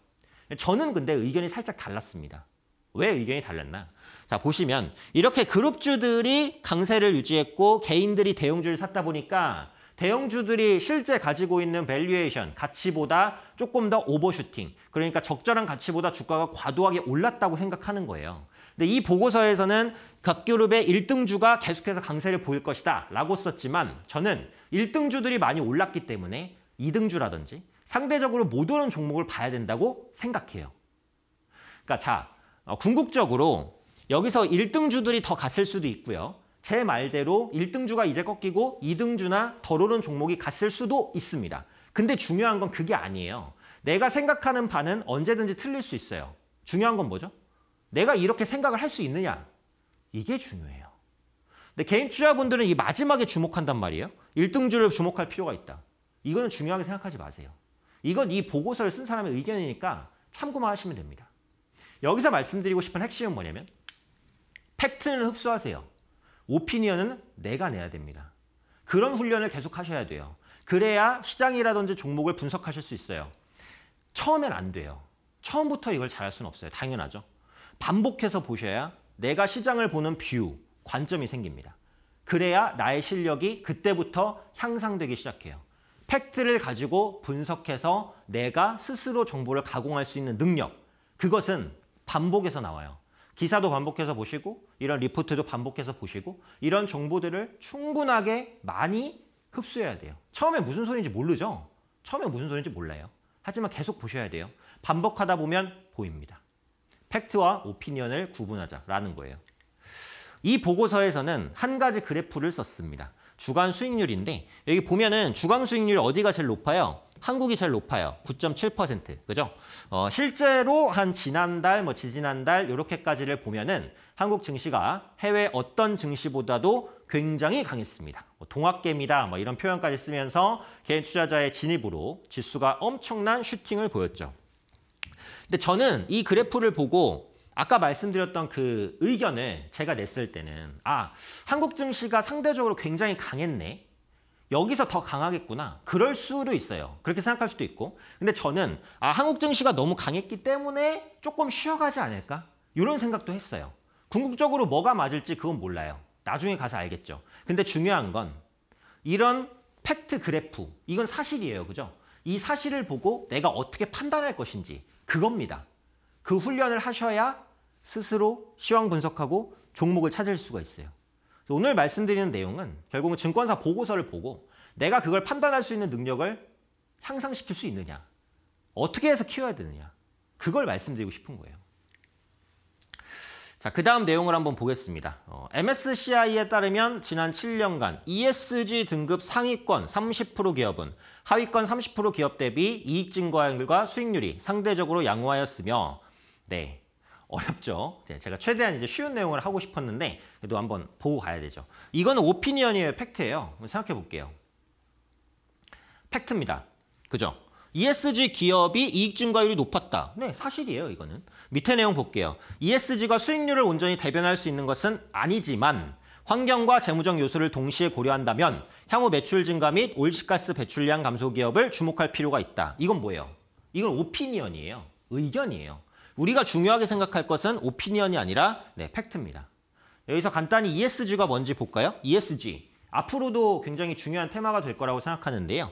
저는 근데 의견이 살짝 달랐습니다. 왜 의견이 달랐나? 자, 보시면 이렇게 그룹주들이 강세를 유지했고 개인들이 대형주를 샀다 보니까 대형주들이 실제 가지고 있는 밸류에이션, 가치보다 조금 더 오버슈팅, 그러니까 적절한 가치보다 주가가 과도하게 올랐다고 생각하는 거예요. 근데 이 보고서에서는 각 그룹의 1등주가 계속해서 강세를 보일 것이다 라고 썼지만 저는 1등주들이 많이 올랐기 때문에 2등주라든지 상대적으로 못 오른 종목을 봐야 된다고 생각해요. 그러니까 자, 어, 궁극적으로 여기서 1등주들이 더 갔을 수도 있고요. 제 말대로 1등주가 이제 꺾이고 2등주나 덜 오른 종목이 갔을 수도 있습니다. 근데 중요한 건 그게 아니에요. 내가 생각하는 바는 언제든지 틀릴 수 있어요. 중요한 건 뭐죠? 내가 이렇게 생각을 할 수 있느냐? 이게 중요해요. 근데 개인 투자분들은 이 마지막에 주목한단 말이에요. 1등주를 주목할 필요가 있다. 이거는 중요하게 생각하지 마세요. 이건 이 보고서를 쓴 사람의 의견이니까 참고만 하시면 됩니다. 여기서 말씀드리고 싶은 핵심은 뭐냐면 팩트는 흡수하세요. 오피니언은 내가 내야 됩니다. 그런 훈련을 계속 하셔야 돼요. 그래야 시장이라든지 종목을 분석하실 수 있어요. 처음엔 안 돼요. 처음부터 이걸 잘할 수는 없어요. 당연하죠. 반복해서 보셔야 내가 시장을 보는 뷰, 관점이 생깁니다. 그래야 나의 실력이 그때부터 향상되기 시작해요. 팩트를 가지고 분석해서 내가 스스로 정보를 가공할 수 있는 능력, 그것은 반복에서 나와요. 기사도 반복해서 보시고 이런 리포트도 반복해서 보시고 이런 정보들을 충분하게 많이 흡수해야 돼요. 처음에 무슨 소리인지 모르죠? 처음에 무슨 소리인지 몰라요. 하지만 계속 보셔야 돼요. 반복하다 보면 보입니다. 팩트와 오피니언을 구분하자라는 거예요. 이 보고서에서는 한 가지 그래프를 썼습니다. 주간 수익률인데 여기 보면은 주간 수익률이 어디가 제일 높아요? 한국이 제일 높아요. 9.7%. 그죠? 어, 실제로 한 지난달, 뭐 지지난달 요렇게까지를 보면은 한국 증시가 해외 어떤 증시보다도 굉장히 강했습니다. 뭐 동학개미다 뭐 이런 표현까지 쓰면서 개인 투자자의 진입으로 지수가 엄청난 슈팅을 보였죠. 근데 저는 이 그래프를 보고 아까 말씀드렸던 그 의견을 제가 냈을 때는 아, 한국 증시가 상대적으로 굉장히 강했네. 여기서 더 강하겠구나. 그럴 수도 있어요. 그렇게 생각할 수도 있고. 근데 저는 아, 한국 증시가 너무 강했기 때문에 조금 쉬어가지 않을까? 이런 생각도 했어요. 궁극적으로 뭐가 맞을지 그건 몰라요. 나중에 가서 알겠죠. 근데 중요한 건 이런 팩트 그래프, 이건 사실이에요. 그죠? 이 사실을 보고 내가 어떻게 판단할 것인지 그겁니다. 그 훈련을 하셔야 스스로 시황 분석하고 종목을 찾을 수가 있어요. 오늘 말씀드리는 내용은 결국은 증권사 보고서를 보고 내가 그걸 판단할 수 있는 능력을 향상시킬 수 있느냐 어떻게 해서 키워야 되느냐 그걸 말씀드리고 싶은 거예요. 자, 그 다음 내용을 한번 보겠습니다. 어, MSCI에 따르면 지난 7년간 ESG 등급 상위권 30% 기업은 하위권 30% 기업 대비 이익 증가율과 수익률이 상대적으로 양호하였으며 네, 어렵죠. 네, 제가 최대한 이제 쉬운 내용을 하고 싶었는데 그래도 한번 보고 가야 되죠. 이거는 오피니언이에요, 팩트예요. 생각해 볼게요. 팩트입니다. 그죠? ESG 기업이 이익 증가율이 높았다. 네, 사실이에요, 이거는. 밑에 내용 볼게요. ESG가 수익률을 온전히 대변할 수 있는 것은 아니지만 환경과 재무적 요소를 동시에 고려한다면 향후 매출 증가 및올시가스 배출량 감소 기업을 주목할 필요가 있다. 이건 뭐예요? 이건 오피니언이에요. 의견이에요. 우리가 중요하게 생각할 것은 오피니언이 아니라 네, 팩트입니다. 여기서 간단히 ESG가 뭔지 볼까요? ESG. 앞으로도 굉장히 중요한 테마가 될 거라고 생각하는데요.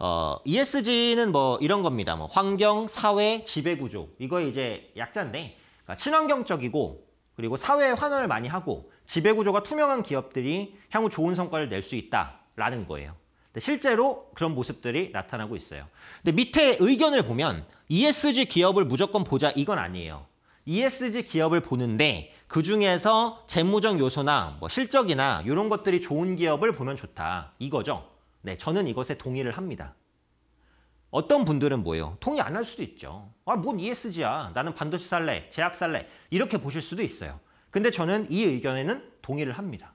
어, ESG는 뭐 이런 겁니다. 뭐 환경, 사회, 지배구조. 이거 이제 약자인데 그러니까 친환경적이고 그리고 사회에 환원을 많이 하고 지배구조가 투명한 기업들이 향후 좋은 성과를 낼 수 있다라는 거예요. 실제로 그런 모습들이 나타나고 있어요. 근데 밑에 의견을 보면 ESG 기업을 무조건 보자 이건 아니에요. ESG 기업을 보는데 그 중에서 재무적 요소나 뭐 실적이나 이런 것들이 좋은 기업을 보면 좋다. 이거죠. 네, 저는 이것에 동의를 합니다. 어떤 분들은 뭐예요? 동의 안 할 수도 있죠. 아, 뭔 ESG야. 나는 반도체 살래, 제약 살래. 이렇게 보실 수도 있어요. 근데 저는 이 의견에는 동의를 합니다.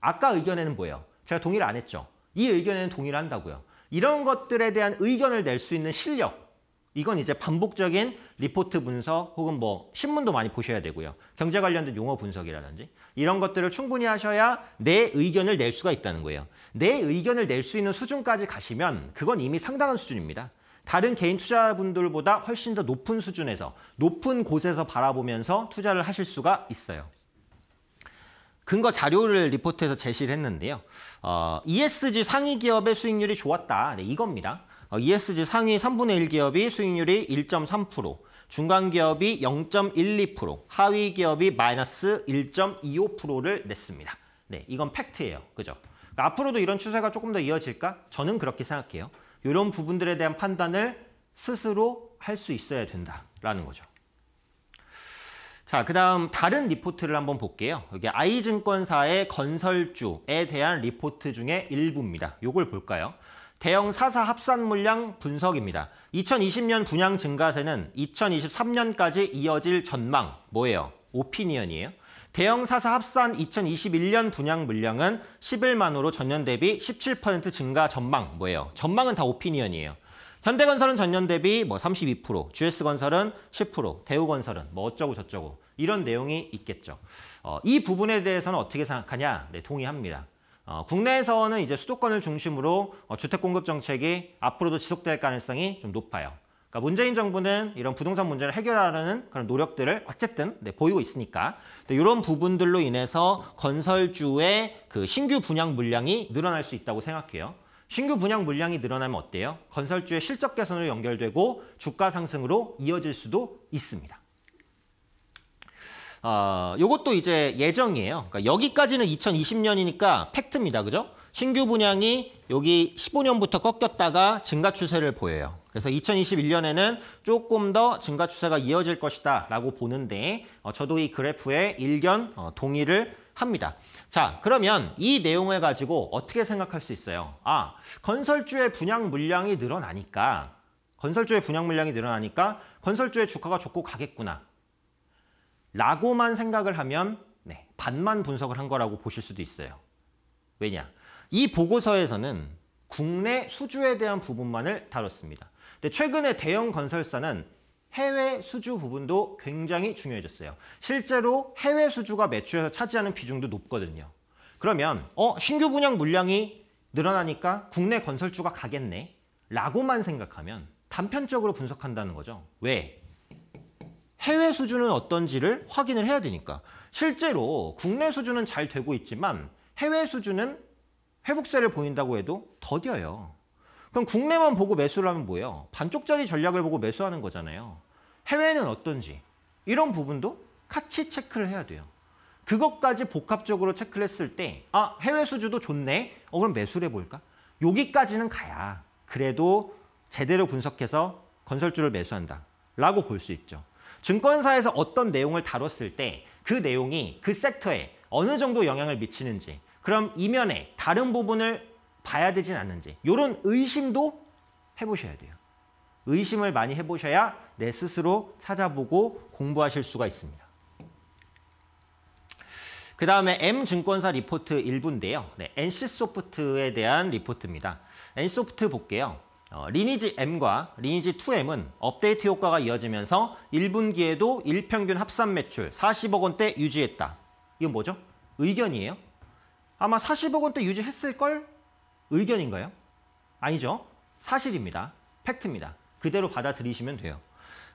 아까 의견에는 뭐예요? 제가 동의를 안 했죠. 이 의견에는 동일 한다고요. 이런 것들에 대한 의견을 낼 수 있는 실력. 이건 이제 반복적인 리포트 분석 혹은 뭐 신문도 많이 보셔야 되고요. 경제 관련된 용어 분석이라든지 이런 것들을 충분히 하셔야 내 의견을 낼 수가 있다는 거예요. 내 의견을 낼 수 있는 수준까지 가시면 그건 이미 상당한 수준입니다. 다른 개인 투자분들보다 훨씬 더 높은 수준에서 높은 곳에서 바라보면서 투자를 하실 수가 있어요. 근거 자료를 리포트에서 제시를 했는데요. 어, ESG 상위 기업의 수익률이 좋았다. 네, 이겁니다. 어, ESG 상위 3분의 1 기업이 수익률이 1.3%, 중간 기업이 0.12%, 하위 기업이 마이너스 1.25%를 냈습니다. 네, 이건 팩트예요. 그죠? 그러니까 앞으로도 이런 추세가 조금 더 이어질까? 저는 그렇게 생각해요. 이런 부분들에 대한 판단을 스스로 할 수 있어야 된다라는 거죠. 자, 그 다음 다른 리포트를 한번 볼게요. 여기 아이증권사의 건설주에 대한 리포트 중에 일부입니다. 요걸 볼까요? 대형 사사 합산 물량 분석입니다. 2020년 분양 증가세는 2023년까지 이어질 전망, 뭐예요? 오피니언이에요. 대형 사사 합산 2021년 분양 물량은 11만호로 전년 대비 17% 증가 전망, 뭐예요? 전망은 다 오피니언이에요. 현대건설은 전년 대비 뭐 32%, GS건설은 10%, 대우건설은 뭐 어쩌고 저쩌고. 이런 내용이 있겠죠. 어, 이 부분에 대해서는 어떻게 생각하냐? 네, 동의합니다. 어, 국내에서는 이제 수도권을 중심으로 어, 주택 공급 정책이 앞으로도 지속될 가능성이 좀 높아요. 그러니까 문재인 정부는 이런 부동산 문제를 해결하려는 그런 노력들을 어쨌든 네, 보이고 있으니까 이런 부분들로 인해서 건설주의 그 신규 분양 물량이 늘어날 수 있다고 생각해요. 신규 분양 물량이 늘어나면 어때요? 건설주의 실적 개선으로 연결되고 주가 상승으로 이어질 수도 있습니다. 어, 요것도 이제 예정이에요. 그러니까 여기까지는 2020년이니까 팩트입니다. 그죠? 신규 분양이 여기 15년부터 꺾였다가 증가 추세를 보여요. 그래서 2021년에는 조금 더 증가 추세가 이어질 것이다 라고 보는데 어, 저도 이 그래프에 일견 어, 동의를 합니다. 자, 그러면 이 내용을 가지고 어떻게 생각할 수 있어요? 아, 건설주의 분양 물량이 늘어나니까 건설주의 분양 물량이 늘어나니까 건설주의 주가가 좋고 가겠구나. 라고만 생각을 하면 네, 반만 분석을 한 거라고 보실 수도 있어요. 왜냐? 이 보고서에서는 국내 수주에 대한 부분만을 다뤘습니다. 근데 최근에 대형 건설사는 해외 수주 부분도 굉장히 중요해졌어요. 실제로 해외 수주가 매출에서 차지하는 비중도 높거든요. 그러면 어 신규 분양 물량이 늘어나니까 국내 건설주가 가겠네 라고만 생각하면 단편적으로 분석한다는 거죠. 왜? 해외 수준은 어떤지를 확인을 해야 되니까 실제로 국내 수준은 잘 되고 있지만 해외 수준은 회복세를 보인다고 해도 더뎌요. 그럼 국내만 보고 매수를 하면 뭐예요? 반쪽짜리 전략을 보고 매수하는 거잖아요. 해외는 어떤지 이런 부분도 같이 체크를 해야 돼요. 그것까지 복합적으로 체크를 했을 때 아, 해외 수주도 좋네. 어, 그럼 매수를 해볼까? 여기까지는 가야 그래도 제대로 분석해서 건설주를 매수한다 라고 볼 수 있죠. 증권사에서 어떤 내용을 다뤘을 때 그 내용이 그 섹터에 어느 정도 영향을 미치는지 그럼 이면에 다른 부분을 봐야 되진 않는지 이런 의심도 해보셔야 돼요. 의심을 많이 해보셔야 내 스스로 찾아보고 공부하실 수가 있습니다. 그 다음에 M증권사 리포트 1부인데요. 네, NC소프트에 대한 리포트입니다. NC소프트 볼게요. 어, 리니지 M과 리니지 2M은 업데이트 효과가 이어지면서 1분기에도 일평균 합산 매출 40억 원대 유지했다. 이건 뭐죠? 의견이에요? 아마 40억 원대 유지했을걸? 의견인가요? 아니죠. 사실입니다. 팩트입니다. 그대로 받아들이시면 돼요.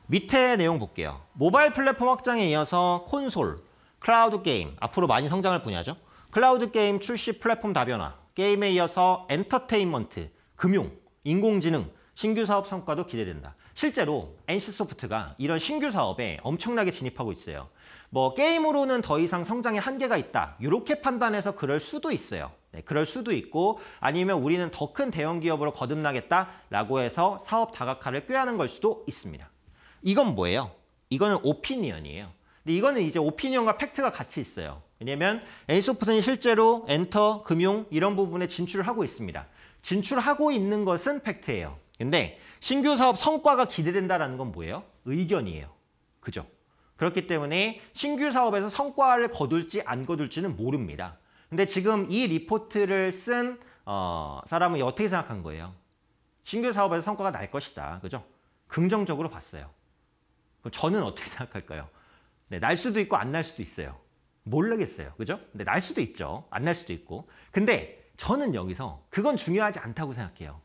밑에 내용 볼게요. 모바일 플랫폼 확장에 이어서 콘솔, 클라우드 게임, 앞으로 많이 성장할 분야죠. 클라우드 게임 출시 플랫폼 다변화, 게임에 이어서 엔터테인먼트, 금융, 인공지능, 신규 사업 성과도 기대된다. 실제로 NC소프트가 이런 신규 사업에 엄청나게 진입하고 있어요. 뭐 게임으로는 더 이상 성장의 한계가 있다. 이렇게 판단해서 그럴 수도 있어요. 네, 그럴 수도 있고 아니면 우리는 더 큰 대형 기업으로 거듭나겠다라고 해서 사업 다각화를 꾀하는 걸 수도 있습니다. 이건 뭐예요? 이거는 오피니언이에요. 근데 이거는 이제 오피니언과 팩트가 같이 있어요. 왜냐면 엔소프트는 실제로 엔터, 금융 이런 부분에 진출을 하고 있습니다. 진출하고 있는 것은 팩트예요. 근데 신규 사업 성과가 기대된다라는 건 뭐예요? 의견이에요. 그죠? 그렇기 때문에 신규 사업에서 성과를 거둘지 안 거둘지는 모릅니다. 근데 지금 이 리포트를 쓴 어, 사람은 어떻게 생각한 거예요? 신규 사업에서 성과가 날 것이다. 그죠? 긍정적으로 봤어요. 그럼 저는 어떻게 생각할까요? 네, 날 수도 있고 안 날 수도 있어요. 모르겠어요. 그죠? 근데 날 수도 있죠. 안 날 수도 있고. 근데 저는 여기서 그건 중요하지 않다고 생각해요.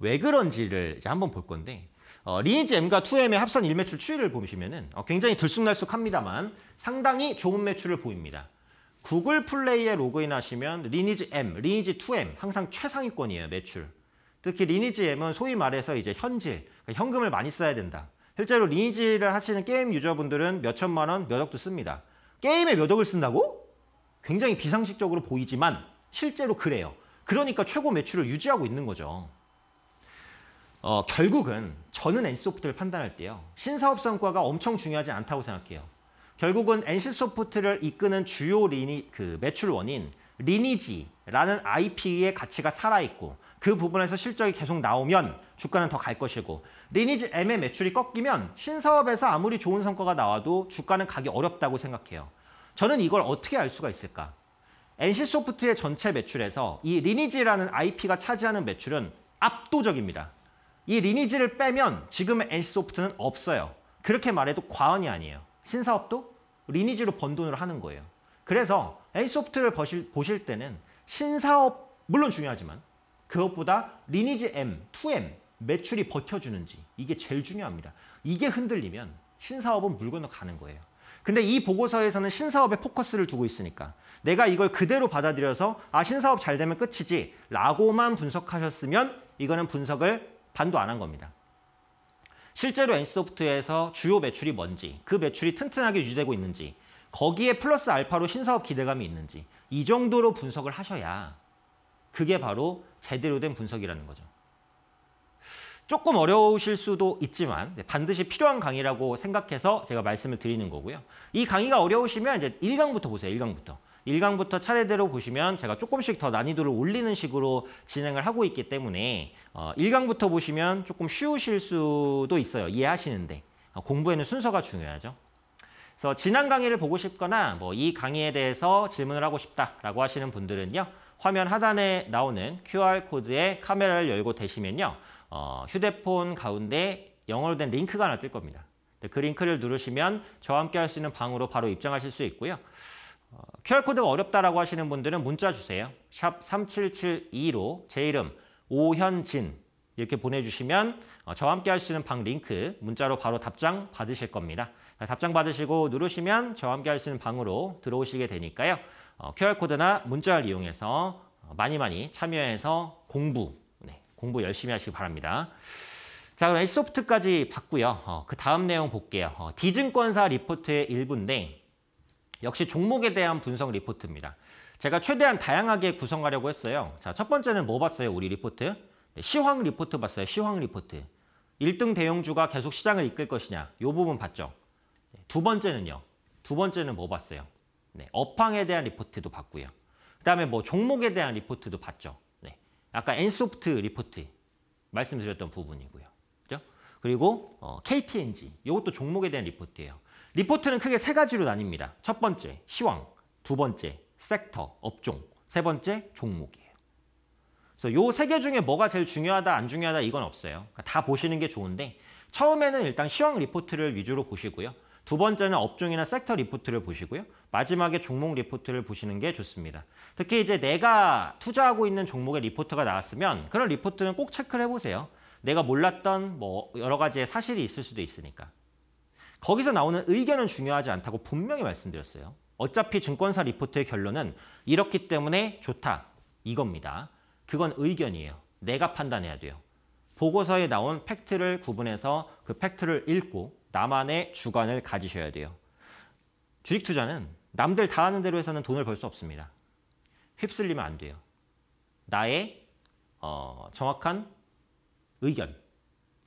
왜 그런지를 이제 한번 볼 건데 어, 리니지 M과 2M의 합산 1매출 추이를 보시면 어, 굉장히 들쑥날쑥합니다만 상당히 좋은 매출을 보입니다. 구글 플레이에 로그인하시면 리니지 M, 리니지 2M 항상 최상위권이에요. 매출. 특히 리니지 M은 소위 말해서 이제 현질, 그러니까 현금을 많이 써야 된다. 실제로 리니지를 하시는 게임 유저분들은 몇천만 원, 몇 억도 씁니다. 게임에 몇 억을 쓴다고? 굉장히 비상식적으로 보이지만 실제로 그래요. 그러니까 최고 매출을 유지하고 있는 거죠. 어, 결국은 저는 NC소프트를 판단할 때요. 신사업 성과가 엄청 중요하지 않다고 생각해요. 결국은 NC소프트를 이끄는 주요 리니, 그 매출원인 리니지라는 IP의 가치가 살아있고 그 부분에서 실적이 계속 나오면 주가는 더 갈 것이고 리니지 M의 매출이 꺾이면 신사업에서 아무리 좋은 성과가 나와도 주가는 가기 어렵다고 생각해요. 저는 이걸 어떻게 알 수가 있을까? NC소프트의 전체 매출에서 이 리니지라는 IP가 차지하는 매출은 압도적입니다. 이 리니지를 빼면 지금의 NC소프트는 없어요. 그렇게 말해도 과언이 아니에요. 신사업도 리니지로 번돈으로 하는 거예요. 그래서 NC소프트를 보실, 보실 때는 신사업 물론 중요하지만 그것보다 리니지 M, 2M 매출이 버텨주는지 이게 제일 중요합니다. 이게 흔들리면 신사업은 물건으로가는 거예요. 근데 이 보고서에서는 신사업에 포커스를 두고 있으니까 내가 이걸 그대로 받아들여서 아 신사업 잘 되면 끝이지 라고만 분석하셨으면 이거는 분석을 반도 안 한 겁니다. 실제로 엔씨소프트에서 주요 매출이 뭔지 그 매출이 튼튼하게 유지되고 있는지 거기에 플러스 알파로 신사업 기대감이 있는지 이 정도로 분석을 하셔야 그게 바로 제대로 된 분석이라는 거죠. 조금 어려우실 수도 있지만 반드시 필요한 강의라고 생각해서 제가 말씀을 드리는 거고요. 이 강의가 어려우시면 이제 1강부터 보세요. 1강부터. 1강부터 차례대로 보시면 제가 조금씩 더 난이도를 올리는 식으로 진행을 하고 있기 때문에 1강부터 어, 보시면 조금 쉬우실 수도 있어요. 이해하시는데. 어, 공부에는 순서가 중요하죠. 그래서 지난 강의를 보고 싶거나 뭐 이 강의에 대해서 질문을 하고 싶다라고 하시는 분들은요. 화면 하단에 나오는 QR코드에 카메라를 열고 되시면요 어, 휴대폰 가운데 영어로 된 링크가 하나 뜰 겁니다. 그 링크를 누르시면 저와 함께 할 수 있는 방으로 바로 입장하실 수 있고요. 어, QR코드가 어렵다라고 하시는 분들은 문자 주세요. 샵 3772로 제 이름 오현진 이렇게 보내주시면 어, 저와 함께 할 수 있는 방 링크 문자로 바로 답장 받으실 겁니다. 답장 받으시고 누르시면 저와 함께 할 수 있는 방으로 들어오시게 되니까요. 어, QR코드나 문자를 이용해서 어, 많이 많이 참여해서 공부 공부 열심히 하시기 바랍니다. 자, 그럼 H소프트까지 봤고요. 어, 그 다음 내용 볼게요. 어, 디증권사 리포트의 일부인데 역시 종목에 대한 분석 리포트입니다. 제가 최대한 다양하게 구성하려고 했어요. 자, 첫 번째는 뭐 봤어요? 우리 리포트? 네, 시황 리포트 봤어요. 시황 리포트. 1등 대형주가 계속 시장을 이끌 것이냐. 이 부분 봤죠. 네, 두 번째는요. 두 번째는 뭐 봤어요? 네, 업황에 대한 리포트도 봤고요. 그다음에 뭐 종목에 대한 리포트도 봤죠. 아까 엔소프트 리포트 말씀드렸던 부분이고요. 그죠? 그리고 어, KTNG 이것도 종목에 대한 리포트예요. 리포트는 크게 세 가지로 나뉩니다. 첫 번째 시황, 두 번째 섹터, 업종, 세 번째 종목이에요. 그래서 요세개 중에 뭐가 제일 중요하다 안 중요하다 이건 없어요. 그러니까 다 보시는 게 좋은데 처음에는 일단 시황 리포트를 위주로 보시고요. 두 번째는 업종이나 섹터 리포트를 보시고요. 마지막에 종목 리포트를 보시는 게 좋습니다. 특히 이제 내가 투자하고 있는 종목의 리포트가 나왔으면 그런 리포트는 꼭 체크를 해보세요. 내가 몰랐던 뭐 여러 가지의 사실이 있을 수도 있으니까. 거기서 나오는 의견은 중요하지 않다고 분명히 말씀드렸어요. 어차피 증권사 리포트의 결론은 이렇기 때문에 좋다. 이겁니다. 그건 의견이에요. 내가 판단해야 돼요. 보고서에 나온 팩트를 구분해서 그 팩트를 읽고 나만의 주관을 가지셔야 돼요. 주식 투자는 남들 다 하는 대로 해서는 돈을 벌 수 없습니다. 휩쓸리면 안 돼요. 나의 어, 정확한 의견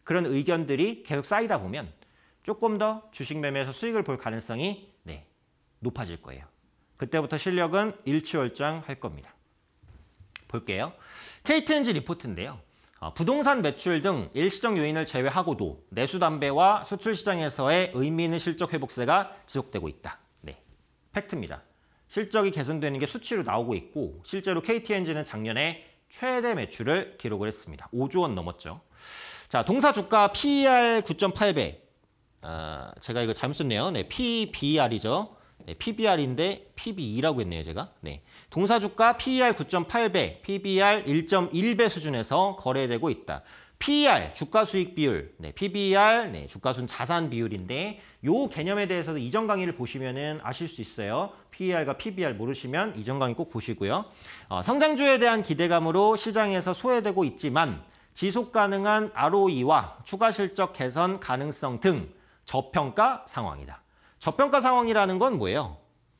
그런 의견들이 계속 쌓이다 보면 조금 더 주식 매매에서 수익을 볼 가능성이 네, 높아질 거예요. 그때부터 실력은 일취월장 할 겁니다. 볼게요. KTNG 리포트인데요. 어, 부동산 매출 등 일시적 요인을 제외하고도 내수 담배와 수출 시장에서의 의미 있는 실적 회복세가 지속되고 있다. 팩트입니다. 실적이 개선되는 게 수치로 나오고 있고 실제로 KTNG는 작년에 최대 매출을 기록을 했습니다. 5조 원 넘었죠. 자, 동사 주가 PER 9.8배. 아, 제가 이거 잘못 썼네요. 네, PBR이죠. 네, PBR인데 PBE라고 했네요, 제가. 네. 동사 주가 PER 9.8배, PBR 1.1배 수준에서 거래되고 있다. PER, 주가 수익 비율, 네, PBR, 네, 주가 순 자산 비율인데 요 개념에 대해서도 이전 강의를 보시면은 아실 수 있어요. PER과 PBR 모르시면 이전 강의 꼭 보시고요. 어, 성장주에 대한 기대감으로 시장에서 소외되고 있지만 지속 가능한 ROE와 추가 실적 개선 가능성 등 저평가 상황이다. 저평가 상황이라는 건 뭐예요?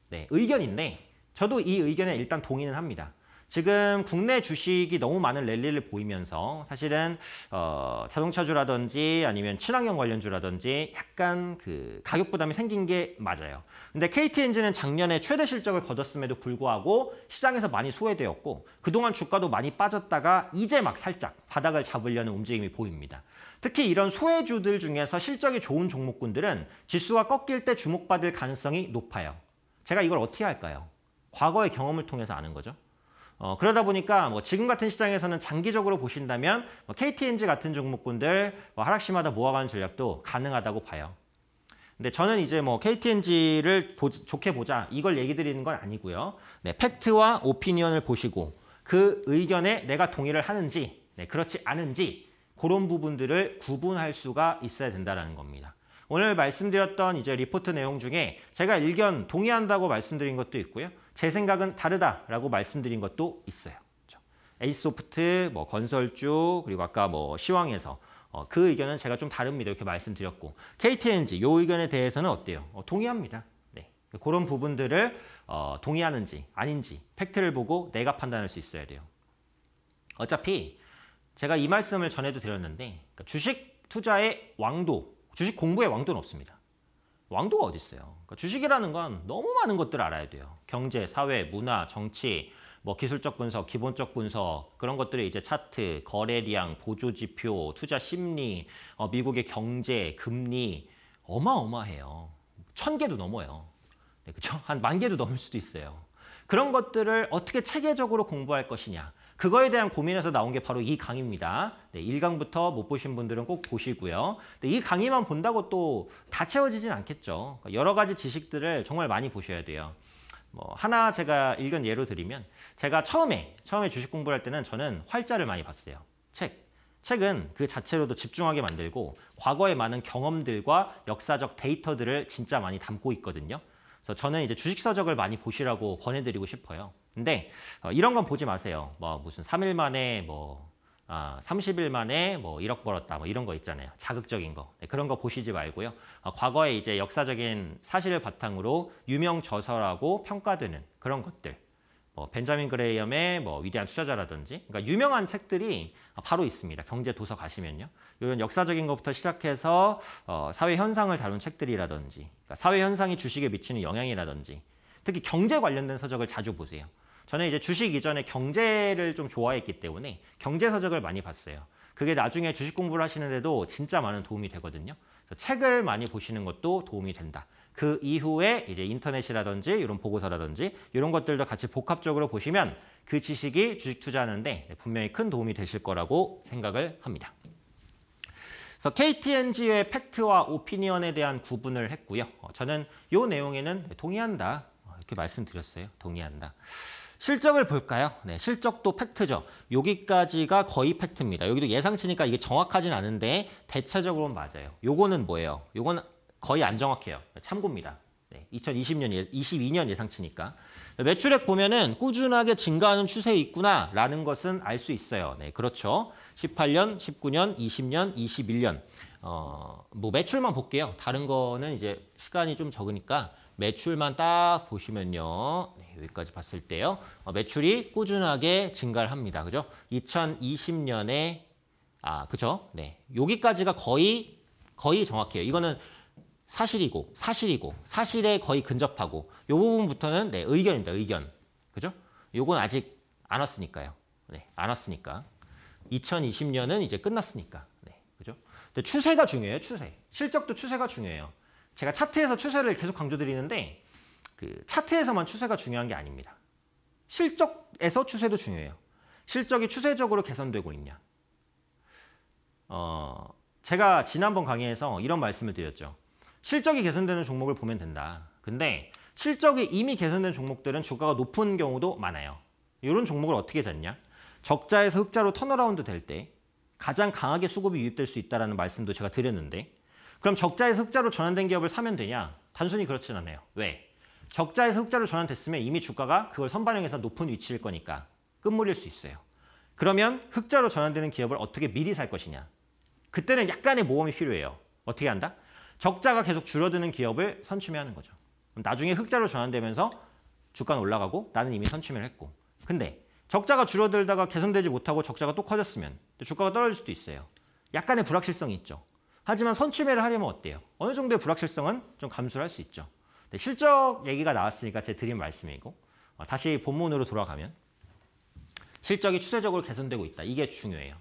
네, 의견인데 저도 이 의견에 일단 동의는 합니다. 지금 국내 주식이 너무 많은 랠리를 보이면서 사실은 어, 자동차주라든지 아니면 친환경 관련주라든지 약간 그 가격 부담이 생긴 게 맞아요. 근데 KTNG는 작년에 최대 실적을 거뒀음에도 불구하고 시장에서 많이 소외되었고 그동안 주가도 많이 빠졌다가 이제 막 살짝 바닥을 잡으려는 움직임이 보입니다. 특히 이런 소외주들 중에서 실적이 좋은 종목군들은 지수가 꺾일 때 주목받을 가능성이 높아요. 제가 이걸 어떻게 할까요? 과거의 경험을 통해서 아는 거죠. 어, 그러다 보니까 뭐 지금 같은 시장에서는 장기적으로 보신다면 뭐 KTNG 같은 종목군들 뭐 하락시마다 모아가는 전략도 가능하다고 봐요. 근데 저는 이제 뭐 KTNG를 보, 좋게 보자 이걸 얘기 드리는 건 아니고요. 네, 팩트와 오피니언을 보시고 그 의견에 내가 동의를 하는지 네, 그렇지 않은지 그런 부분들을 구분할 수가 있어야 된다는 겁니다. 오늘 말씀드렸던 이제 리포트 내용 중에 제가 일견 동의한다고 말씀드린 것도 있고요. 제 생각은 다르다라고 말씀드린 것도 있어요. 에이소프트, 그렇죠? 뭐 건설주, 그리고 아까 뭐 시황에서 어, 그 의견은 제가 좀 다릅니다. 이렇게 말씀드렸고 KTNG 이 의견에 대해서는 어때요? 어, 동의합니다. 네. 그런 부분들을 어, 동의하는지 아닌지 팩트를 보고 내가 판단할 수 있어야 돼요. 어차피 제가 이 말씀을 전에도 드렸는데 그러니까 주식 투자의 왕도, 주식 공부의 왕도는 없습니다. 왕도가 어디 있어요? 그러니까 주식이라는 건 너무 많은 것들을 알아야 돼요. 경제, 사회, 문화, 정치, 뭐 기술적 분석, 기본적 분석 그런 것들을 이제 차트, 거래량, 보조 지표, 투자 심리, 어, 미국의 경제, 금리 어마어마해요. 천 개도 넘어요. 네, 그렇죠? 한 만 개도 넘을 수도 있어요. 그런 것들을 어떻게 체계적으로 공부할 것이냐. 그거에 대한 고민에서 나온 게 바로 이 강의입니다. 네, 1강부터 못 보신 분들은 꼭 보시고요. 이 강의만 본다고 또 다 채워지진 않겠죠. 그러니까 여러 가지 지식들을 정말 많이 보셔야 돼요. 뭐 하나 제가 읽은 예로 드리면 제가 처음에 처음에 주식 공부를 할 때는 저는 활자를 많이 봤어요. 책. 책은 그 자체로도 집중하게 만들고 과거에 많은 경험들과 역사적 데이터들을 진짜 많이 담고 있거든요. 그래서 저는 이제 주식 서적을 많이 보시라고 권해드리고 싶어요. 근데 어, 이런 건 보지 마세요. 뭐 무슨 3일 만에 뭐 아, 30일 만에 뭐 1억 벌었다 뭐 이런 거 있잖아요. 자극적인 거. 네, 그런 거 보시지 말고요. 어, 과거에 이제 역사적인 사실을 바탕으로 유명 저서라고 평가되는 그런 것들. 뭐 벤자민 그레이엄의 뭐 위대한 투자자라든지 그러니까 유명한 책들이 바로 있습니다. 경제 도서 가시면요. 이런 역사적인 것부터 시작해서 어, 사회 현상을 다룬 책들이라든지 그러니까 사회 현상이 주식에 미치는 영향이라든지 특히 경제 관련된 서적을 자주 보세요. 저는 이제 주식 이전에 경제를 좀 좋아했기 때문에 경제 서적을 많이 봤어요. 그게 나중에 주식 공부를 하시는데도 진짜 많은 도움이 되거든요. 그래서 책을 많이 보시는 것도 도움이 된다. 그 이후에 이제 인터넷이라든지 이런 보고서라든지 이런 것들도 같이 복합적으로 보시면 그 지식이 주식 투자하는데 분명히 큰 도움이 되실 거라고 생각을 합니다. 그래서 KTNG의 팩트와 오피니언에 대한 구분을 했고요. 어, 저는 이 내용에는 동의한다 어, 이렇게 말씀드렸어요. 동의한다. 실적을 볼까요? 네, 실적도 팩트죠. 여기까지가 거의 팩트입니다. 여기도 예상치니까 이게 정확하진 않은데 대체적으로는 맞아요. 요거는 뭐예요? 요건 거의 안 정확해요. 참고입니다. 네, 2020년, 22년 예, 예상치니까. 매출액 보면은 꾸준하게 증가하는 추세에 있구나라는 것은 알 수 있어요. 네, 그렇죠. 18년, 19년, 20년, 21년. 어, 뭐 매출만 볼게요. 다른 거는 이제 시간이 좀 적으니까 매출만 딱 보시면요. 네, 여기까지 봤을 때요. 어, 매출이 꾸준하게 증가를 합니다. 그죠? 2020년에 아, 그죠? 네. 여기까지가 거의 거의 정확해요. 이거는 사실이고 사실이고 사실에 거의 근접하고 요 부분부터는 네, 의견입니다. 의견. 그죠? 요건 아직 안 왔으니까요. 네, 안 왔으니까. 2020년은 이제 끝났으니까. 네, 그죠? 근데 추세가 중요해요, 추세. 실적도 추세가 중요해요. 제가 차트에서 추세를 계속 강조드리는데 그 차트에서만 추세가 중요한 게 아닙니다. 실적에서 추세도 중요해요. 실적이 추세적으로 개선되고 있냐. 어, 제가 지난번 강의에서 이런 말씀을 드렸죠. 실적이 개선되는 종목을 보면 된다. 근데 실적이 이미 개선된 종목들은 주가가 높은 경우도 많아요. 이런 종목을 어떻게 잤냐? 적자에서 흑자로 턴어라운드 될 때 가장 강하게 수급이 유입될 수 있다는 말씀도 제가 드렸는데 그럼 적자에서 흑자로 전환된 기업을 사면 되냐? 단순히 그렇진 않네요 왜? 적자에서 흑자로 전환됐으면 이미 주가가 그걸 선반영해서 높은 위치일 거니까 끝물일 수 있어요. 그러면 흑자로 전환되는 기업을 어떻게 미리 살 것이냐? 그때는 약간의 모험이 필요해요. 어떻게 한다? 적자가 계속 줄어드는 기업을 선취매하는 거죠. 나중에 흑자로 전환되면서 주가는 올라가고 나는 이미 선취매를 했고. 근데 적자가 줄어들다가 개선되지 못하고 적자가 또 커졌으면 주가가 떨어질 수도 있어요. 약간의 불확실성이 있죠. 하지만 선취매를 하려면 어때요? 어느 정도의 불확실성은 좀 감수할 수 있죠. 네, 실적 얘기가 나왔으니까 제 드린 말씀이고 어, 다시 본문으로 돌아가면 실적이 추세적으로 개선되고 있다. 이게 중요해요.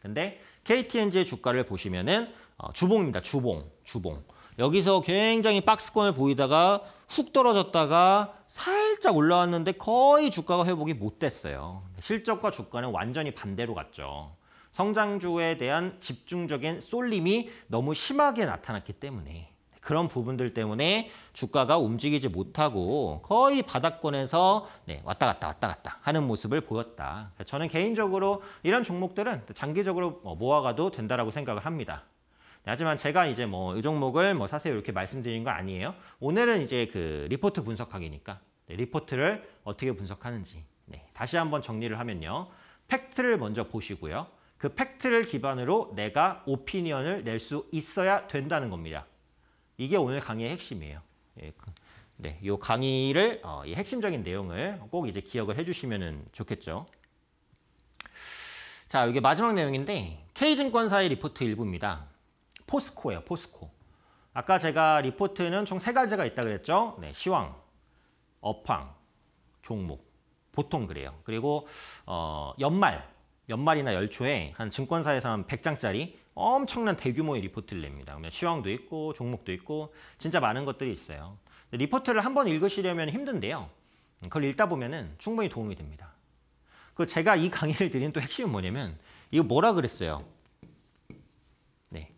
근데 KTNG의 주가를 보시면은 어, 주봉입니다. 주봉, 주봉. 여기서 굉장히 박스권을 보이다가 훅 떨어졌다가 살짝 올라왔는데 거의 주가가 회복이 못 됐어요. 실적과 주가는 완전히 반대로 갔죠. 성장주에 대한 집중적인 쏠림이 너무 심하게 나타났기 때문에 그런 부분들 때문에 주가가 움직이지 못하고 거의 바닥권에서 네, 왔다 갔다 왔다 갔다 하는 모습을 보였다. 저는 개인적으로 이런 종목들은 장기적으로 뭐 모아가도 된다라고 생각을 합니다. 네, 하지만 제가 이제 뭐 이 종목을 뭐 사세요 이렇게 말씀드린 거 아니에요. 오늘은 이제 그 리포트 분석하기니까 네, 리포트를 어떻게 분석하는지 네, 다시 한번 정리를 하면요. 팩트를 먼저 보시고요. 그 팩트를 기반으로 내가 오피니언을 낼 수 있어야 된다는 겁니다. 이게 오늘 강의의 핵심이에요. 예, 그, 네, 이 강의를 어, 이 핵심적인 내용을 꼭 이제 기억을 해주시면 좋겠죠. 자, 이게 마지막 내용인데 K증권사의 리포트 일부입니다. 포스코예요, 포스코. 아까 제가 리포트는 총 세 가지가 있다 그랬죠. 네, 시황, 업황, 종목, 보통 그래요. 그리고 어, 연말 연말이나 연초에 한 증권사에서 한 100장짜리 엄청난 대규모의 리포트를 냅니다. 그러면 시황도 있고 종목도 있고 진짜 많은 것들이 있어요. 리포트를 한 번 읽으시려면 힘든데요. 그걸 읽다 보면은 충분히 도움이 됩니다. 그 제가 이 강의를 드린 또 핵심은 뭐냐면 이거 뭐라 그랬어요? 네.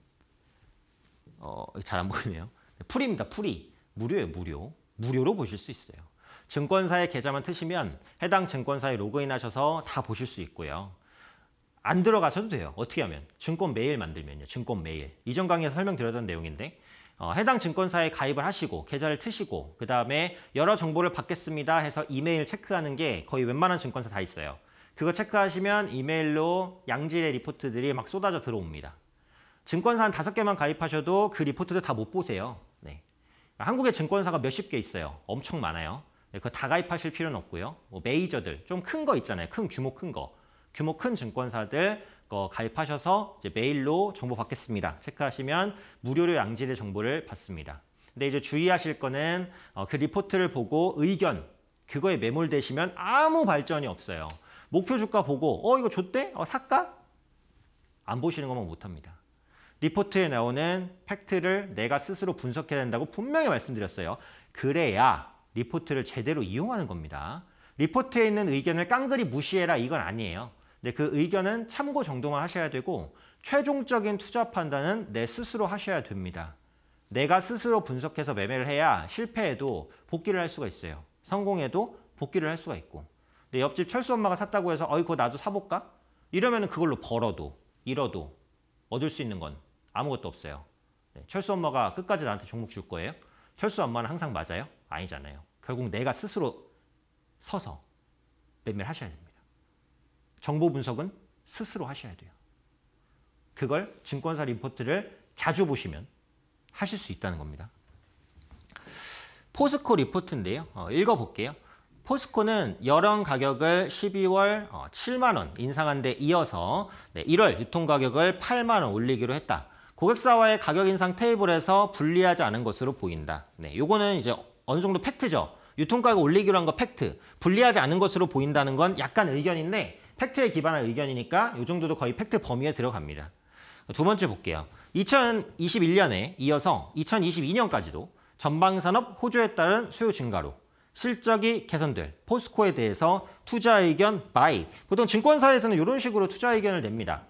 어, 잘 안 보이네요. 풀입니다. 풀이. 무료예요, 무료. 무료로 보실 수 있어요. 증권사의 계좌만 트시면 해당 증권사에 로그인하셔서 다 보실 수 있고요. 안 들어가셔도 돼요. 어떻게 하면? 증권 메일 만들면요. 증권 메일. 이전 강의에서 설명드렸던 내용인데 어, 해당 증권사에 가입을 하시고 계좌를 트시고 그 다음에 여러 정보를 받겠습니다 해서 이메일 체크하는 게 거의 웬만한 증권사 다 있어요. 그거 체크하시면 이메일로 양질의 리포트들이 막 쏟아져 들어옵니다. 증권사 한 다섯 개만 가입하셔도 그 리포트들 다 못 보세요. 네. 한국의 증권사가 몇십 개 있어요. 엄청 많아요. 네, 그거 다 가입하실 필요는 없고요. 뭐 메이저들, 좀 큰 거 있잖아요. 큰 규모 큰 거. 규모 큰 증권사들 거 가입하셔서 이제 메일로 정보 받겠습니다. 체크하시면 무료로 양질의 정보를 받습니다. 근데 이제 주의하실 거는 어, 그 리포트를 보고 의견 그거에 매몰되시면 아무 발전이 없어요. 목표 주가 보고 어 이거 좋대? 어 살까? 안 보시는 것만 못합니다. 리포트에 나오는 팩트를 내가 스스로 분석해야 된다고 분명히 말씀드렸어요. 그래야 리포트를 제대로 이용하는 겁니다. 리포트에 있는 의견을 깡그리 무시해라 이건 아니에요. 근데 네, 그 의견은 참고 정도만 하셔야 되고 최종적인 투자 판단은 내 스스로 하셔야 됩니다. 내가 스스로 분석해서 매매를 해야 실패해도 복귀를 할 수가 있어요. 성공해도 복귀를 할 수가 있고. 근데 옆집 철수 엄마가 샀다고 해서 어이 그거 나도 사볼까? 이러면 그걸로 벌어도 잃어도 얻을 수 있는 건 아무것도 없어요. 네, 철수 엄마가 끝까지 나한테 종목 줄 거예요? 철수 엄마는 항상 맞아요? 아니잖아요. 결국 내가 스스로 서서 매매를 하셔야 됩니다. 정보 분석은 스스로 하셔야 돼요. 그걸 증권사 리포트를 자주 보시면 하실 수 있다는 겁니다. 포스코 리포트인데요. 어, 읽어볼게요. 포스코는 여원 가격을 12월 7만 어, 원 인상한 데 이어서 1월 유통 가격을 8만 원 올리기로 했다. 고객사와의 가격 인상 테이블에서 분리하지 않은 것으로 보인다. 네, 요거는 이제 어느 정도 팩트죠. 유통가격 올리기로 한 거 팩트. 분리하지 않은 것으로 보인다는 건 약간 의견인데 팩트에 기반한 의견이니까 이 정도도 거의 팩트 범위에 들어갑니다. 두 번째 볼게요. 2021년에 이어서 2022년까지도 전방산업 호조에 따른 수요 증가로 실적이 개선될 포스코에 대해서 투자 의견 바이 보통 증권사에서는 이런 식으로 투자 의견을 냅니다.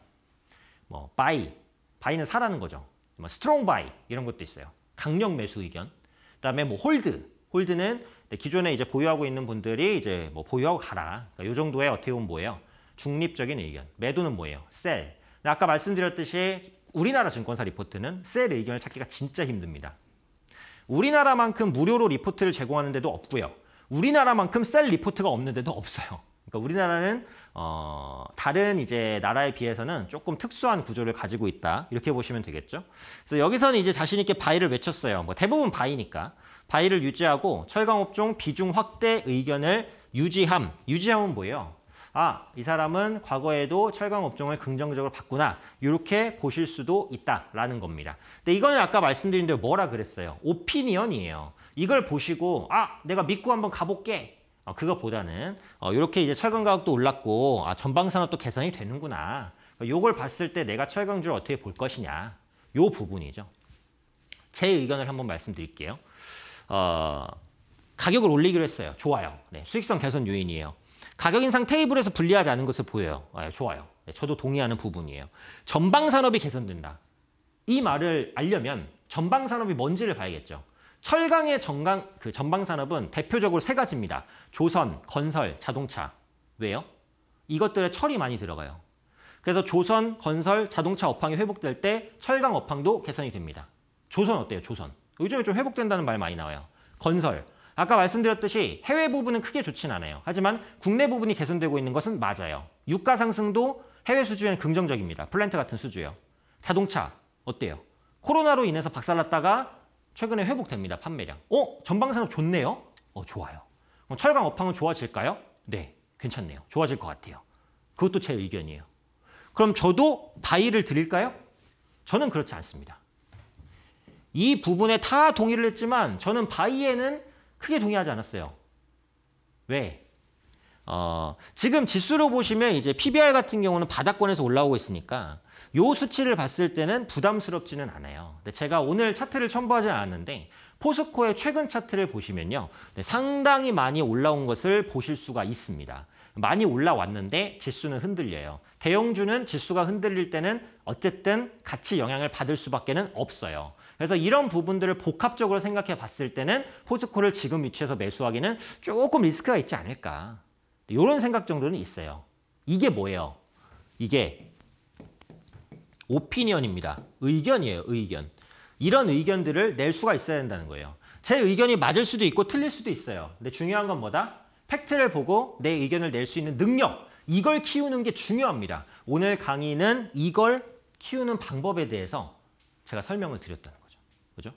뭐 바이, 바이는 사라는 거죠. 뭐 스트롱 바이 이런 것도 있어요. 강력 매수 의견. 그다음에 뭐 홀드, 홀드는 기존에 이제 보유하고 있는 분들이 이제 뭐 보유하고 가라. 그러니까 이 정도의 어떻게 보면 뭐예요? 중립적인 의견. 매도는 뭐예요? 셀. 아까 말씀드렸듯이 우리나라 증권사 리포트는 셀 의견을 찾기가 진짜 힘듭니다. 우리나라만큼 무료로 리포트를 제공하는 데도 없고요. 우리나라만큼 셀 리포트가 없는 데도 없어요. 그러니까 우리나라는 어, 다른 이제 나라에 비해서는 조금 특수한 구조를 가지고 있다 이렇게 보시면 되겠죠. 그래서 여기서는 이제 자신 있게 바이를 외쳤어요. 뭐 대부분 바이니까 바이를 유지하고 철강업종 비중 확대 의견을 유지함. 유지함은 뭐예요? 아, 이 사람은 과거에도 철강 업종을 긍정적으로 봤구나. 이렇게 보실 수도 있다라는 겁니다. 근데 이거는 아까 말씀드린 대로 뭐라 그랬어요? 오피니언이에요. 이걸 보시고 아, 내가 믿고 한번 가볼게. 어, 그거보다는 어, 이렇게 이제 철강 가격도 올랐고 아, 전방산업도 개선이 되는구나. 그러니까 요걸 봤을 때 내가 철강주를 어떻게 볼 것이냐. 요 부분이죠. 제 의견을 한번 말씀드릴게요. 어, 가격을 올리기로 했어요. 좋아요. 네, 수익성 개선 요인이에요. 가격 인상 테이블에서 분리하지 않은 것을 보여요. 아, 좋아요. 예, 저도 동의하는 부분이에요. 전방 산업이 개선된다. 이 말을 알려면 전방 산업이 뭔지를 봐야겠죠. 철강의 전강, 그 전방 산업은 대표적으로 세 가지입니다. 조선, 건설, 자동차. 왜요? 이것들의 철이 많이 들어가요. 그래서 조선, 건설, 자동차 업황이 회복될 때 철강 업황도 개선이 됩니다. 조선 어때요? 조선. 요즘에 좀 회복된다는 말 많이 나와요. 건설, 아까 말씀드렸듯이 해외 부분은 크게 좋진 않아요. 하지만 국내 부분이 개선되고 있는 것은 맞아요. 유가 상승도 해외 수주에는 긍정적입니다. 플랜트 같은 수주요. 자동차 어때요? 코로나로 인해서 박살났다가 최근에 회복됩니다. 판매량. 어? 전방산업 좋네요? 어, 좋아요. 어, 철강 업황은 좋아질까요? 네, 괜찮네요. 좋아질 것 같아요. 그것도 제 의견이에요. 그럼 저도 바이를 드릴까요? 저는 그렇지 않습니다. 이 부분에 다 동의를 했지만 저는 바이에는 크게 동의하지 않았어요. 왜? 어, 지금 지수로 보시면 이제 PBR 같은 경우는 바닥권에서 올라오고 있으니까 요 수치를 봤을 때는 부담스럽지는 않아요. 근데 제가 오늘 차트를 첨부하지 않았는데 포스코의 최근 차트를 보시면요. 네, 상당히 많이 올라온 것을 보실 수가 있습니다. 많이 올라왔는데 지수는 흔들려요. 대형주는 지수가 흔들릴 때는 어쨌든 같이 영향을 받을 수밖에 는 없어요. 그래서 이런 부분들을 복합적으로 생각해 봤을 때는 포스코를 지금 위치에서 매수하기는 조금 리스크가 있지 않을까. 이런 생각 정도는 있어요. 이게 뭐예요? 이게 오피니언입니다. 의견이에요. 의견. 이런 의견들을 낼 수가 있어야 된다는 거예요. 제 의견이 맞을 수도 있고 틀릴 수도 있어요. 근데 중요한 건 뭐다? 팩트를 보고 내 의견을 낼 수 있는 능력. 이걸 키우는 게 중요합니다. 오늘 강의는 이걸 키우는 방법에 대해서 제가 설명을 드렸다는 거예요. 그죠?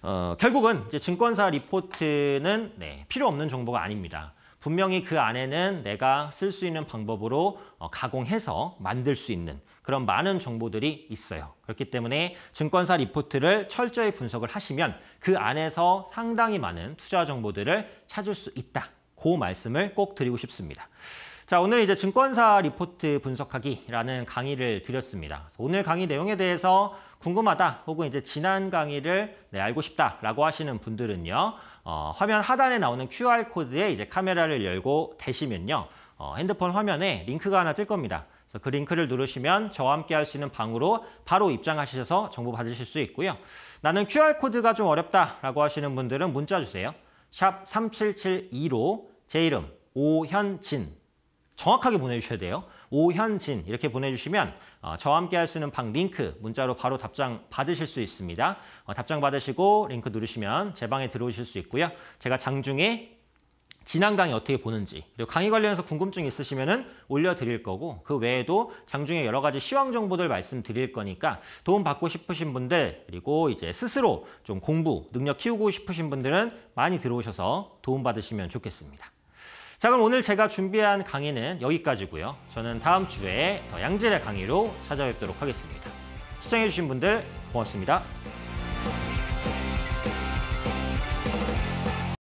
어, 결국은 이제 증권사 리포트는 네, 필요 없는 정보가 아닙니다. 분명히 그 안에는 내가 쓸 수 있는 방법으로 어, 가공해서 만들 수 있는 그런 많은 정보들이 있어요. 그렇기 때문에 증권사 리포트를 철저히 분석을 하시면 그 안에서 상당히 많은 투자 정보들을 찾을 수 있다. 그 말씀을 꼭 드리고 싶습니다. 자, 오늘 이제 증권사 리포트 분석하기라는 강의를 드렸습니다. 오늘 강의 내용에 대해서 궁금하다 혹은 이제 지난 강의를 네, 알고 싶다라고 하시는 분들은요. 어, 화면 하단에 나오는 QR코드에 이제 카메라를 열고 대시면요. 어, 핸드폰 화면에 링크가 하나 뜰 겁니다. 그래서 그 링크를 누르시면 저와 함께 할 수 있는 방으로 바로 입장하셔서 정보 받으실 수 있고요. 나는 QR코드가 좀 어렵다라고 하시는 분들은 문자 주세요. 샵 3772로 제 이름 오현진 정확하게 보내주셔야 돼요. 오현진 이렇게 보내주시면 어, 저와 함께 할 수 있는 방 링크 문자로 바로 답장 받으실 수 있습니다. 어, 답장 받으시고 링크 누르시면 제 방에 들어오실 수 있고요. 제가 장중에 지난 강의 어떻게 보는지 그리고 강의 관련해서 궁금증 있으시면 올려드릴 거고 그 외에도 장중에 여러 가지 시황 정보들 말씀드릴 거니까 도움받고 싶으신 분들 그리고 이제 스스로 좀 공부, 능력 키우고 싶으신 분들은 많이 들어오셔서 도움받으시면 좋겠습니다. 자 그럼 오늘 제가 준비한 강의는 여기까지고요. 저는 다음 주에 더 양질의 강의로 찾아뵙도록 하겠습니다. 시청해주신 분들 고맙습니다.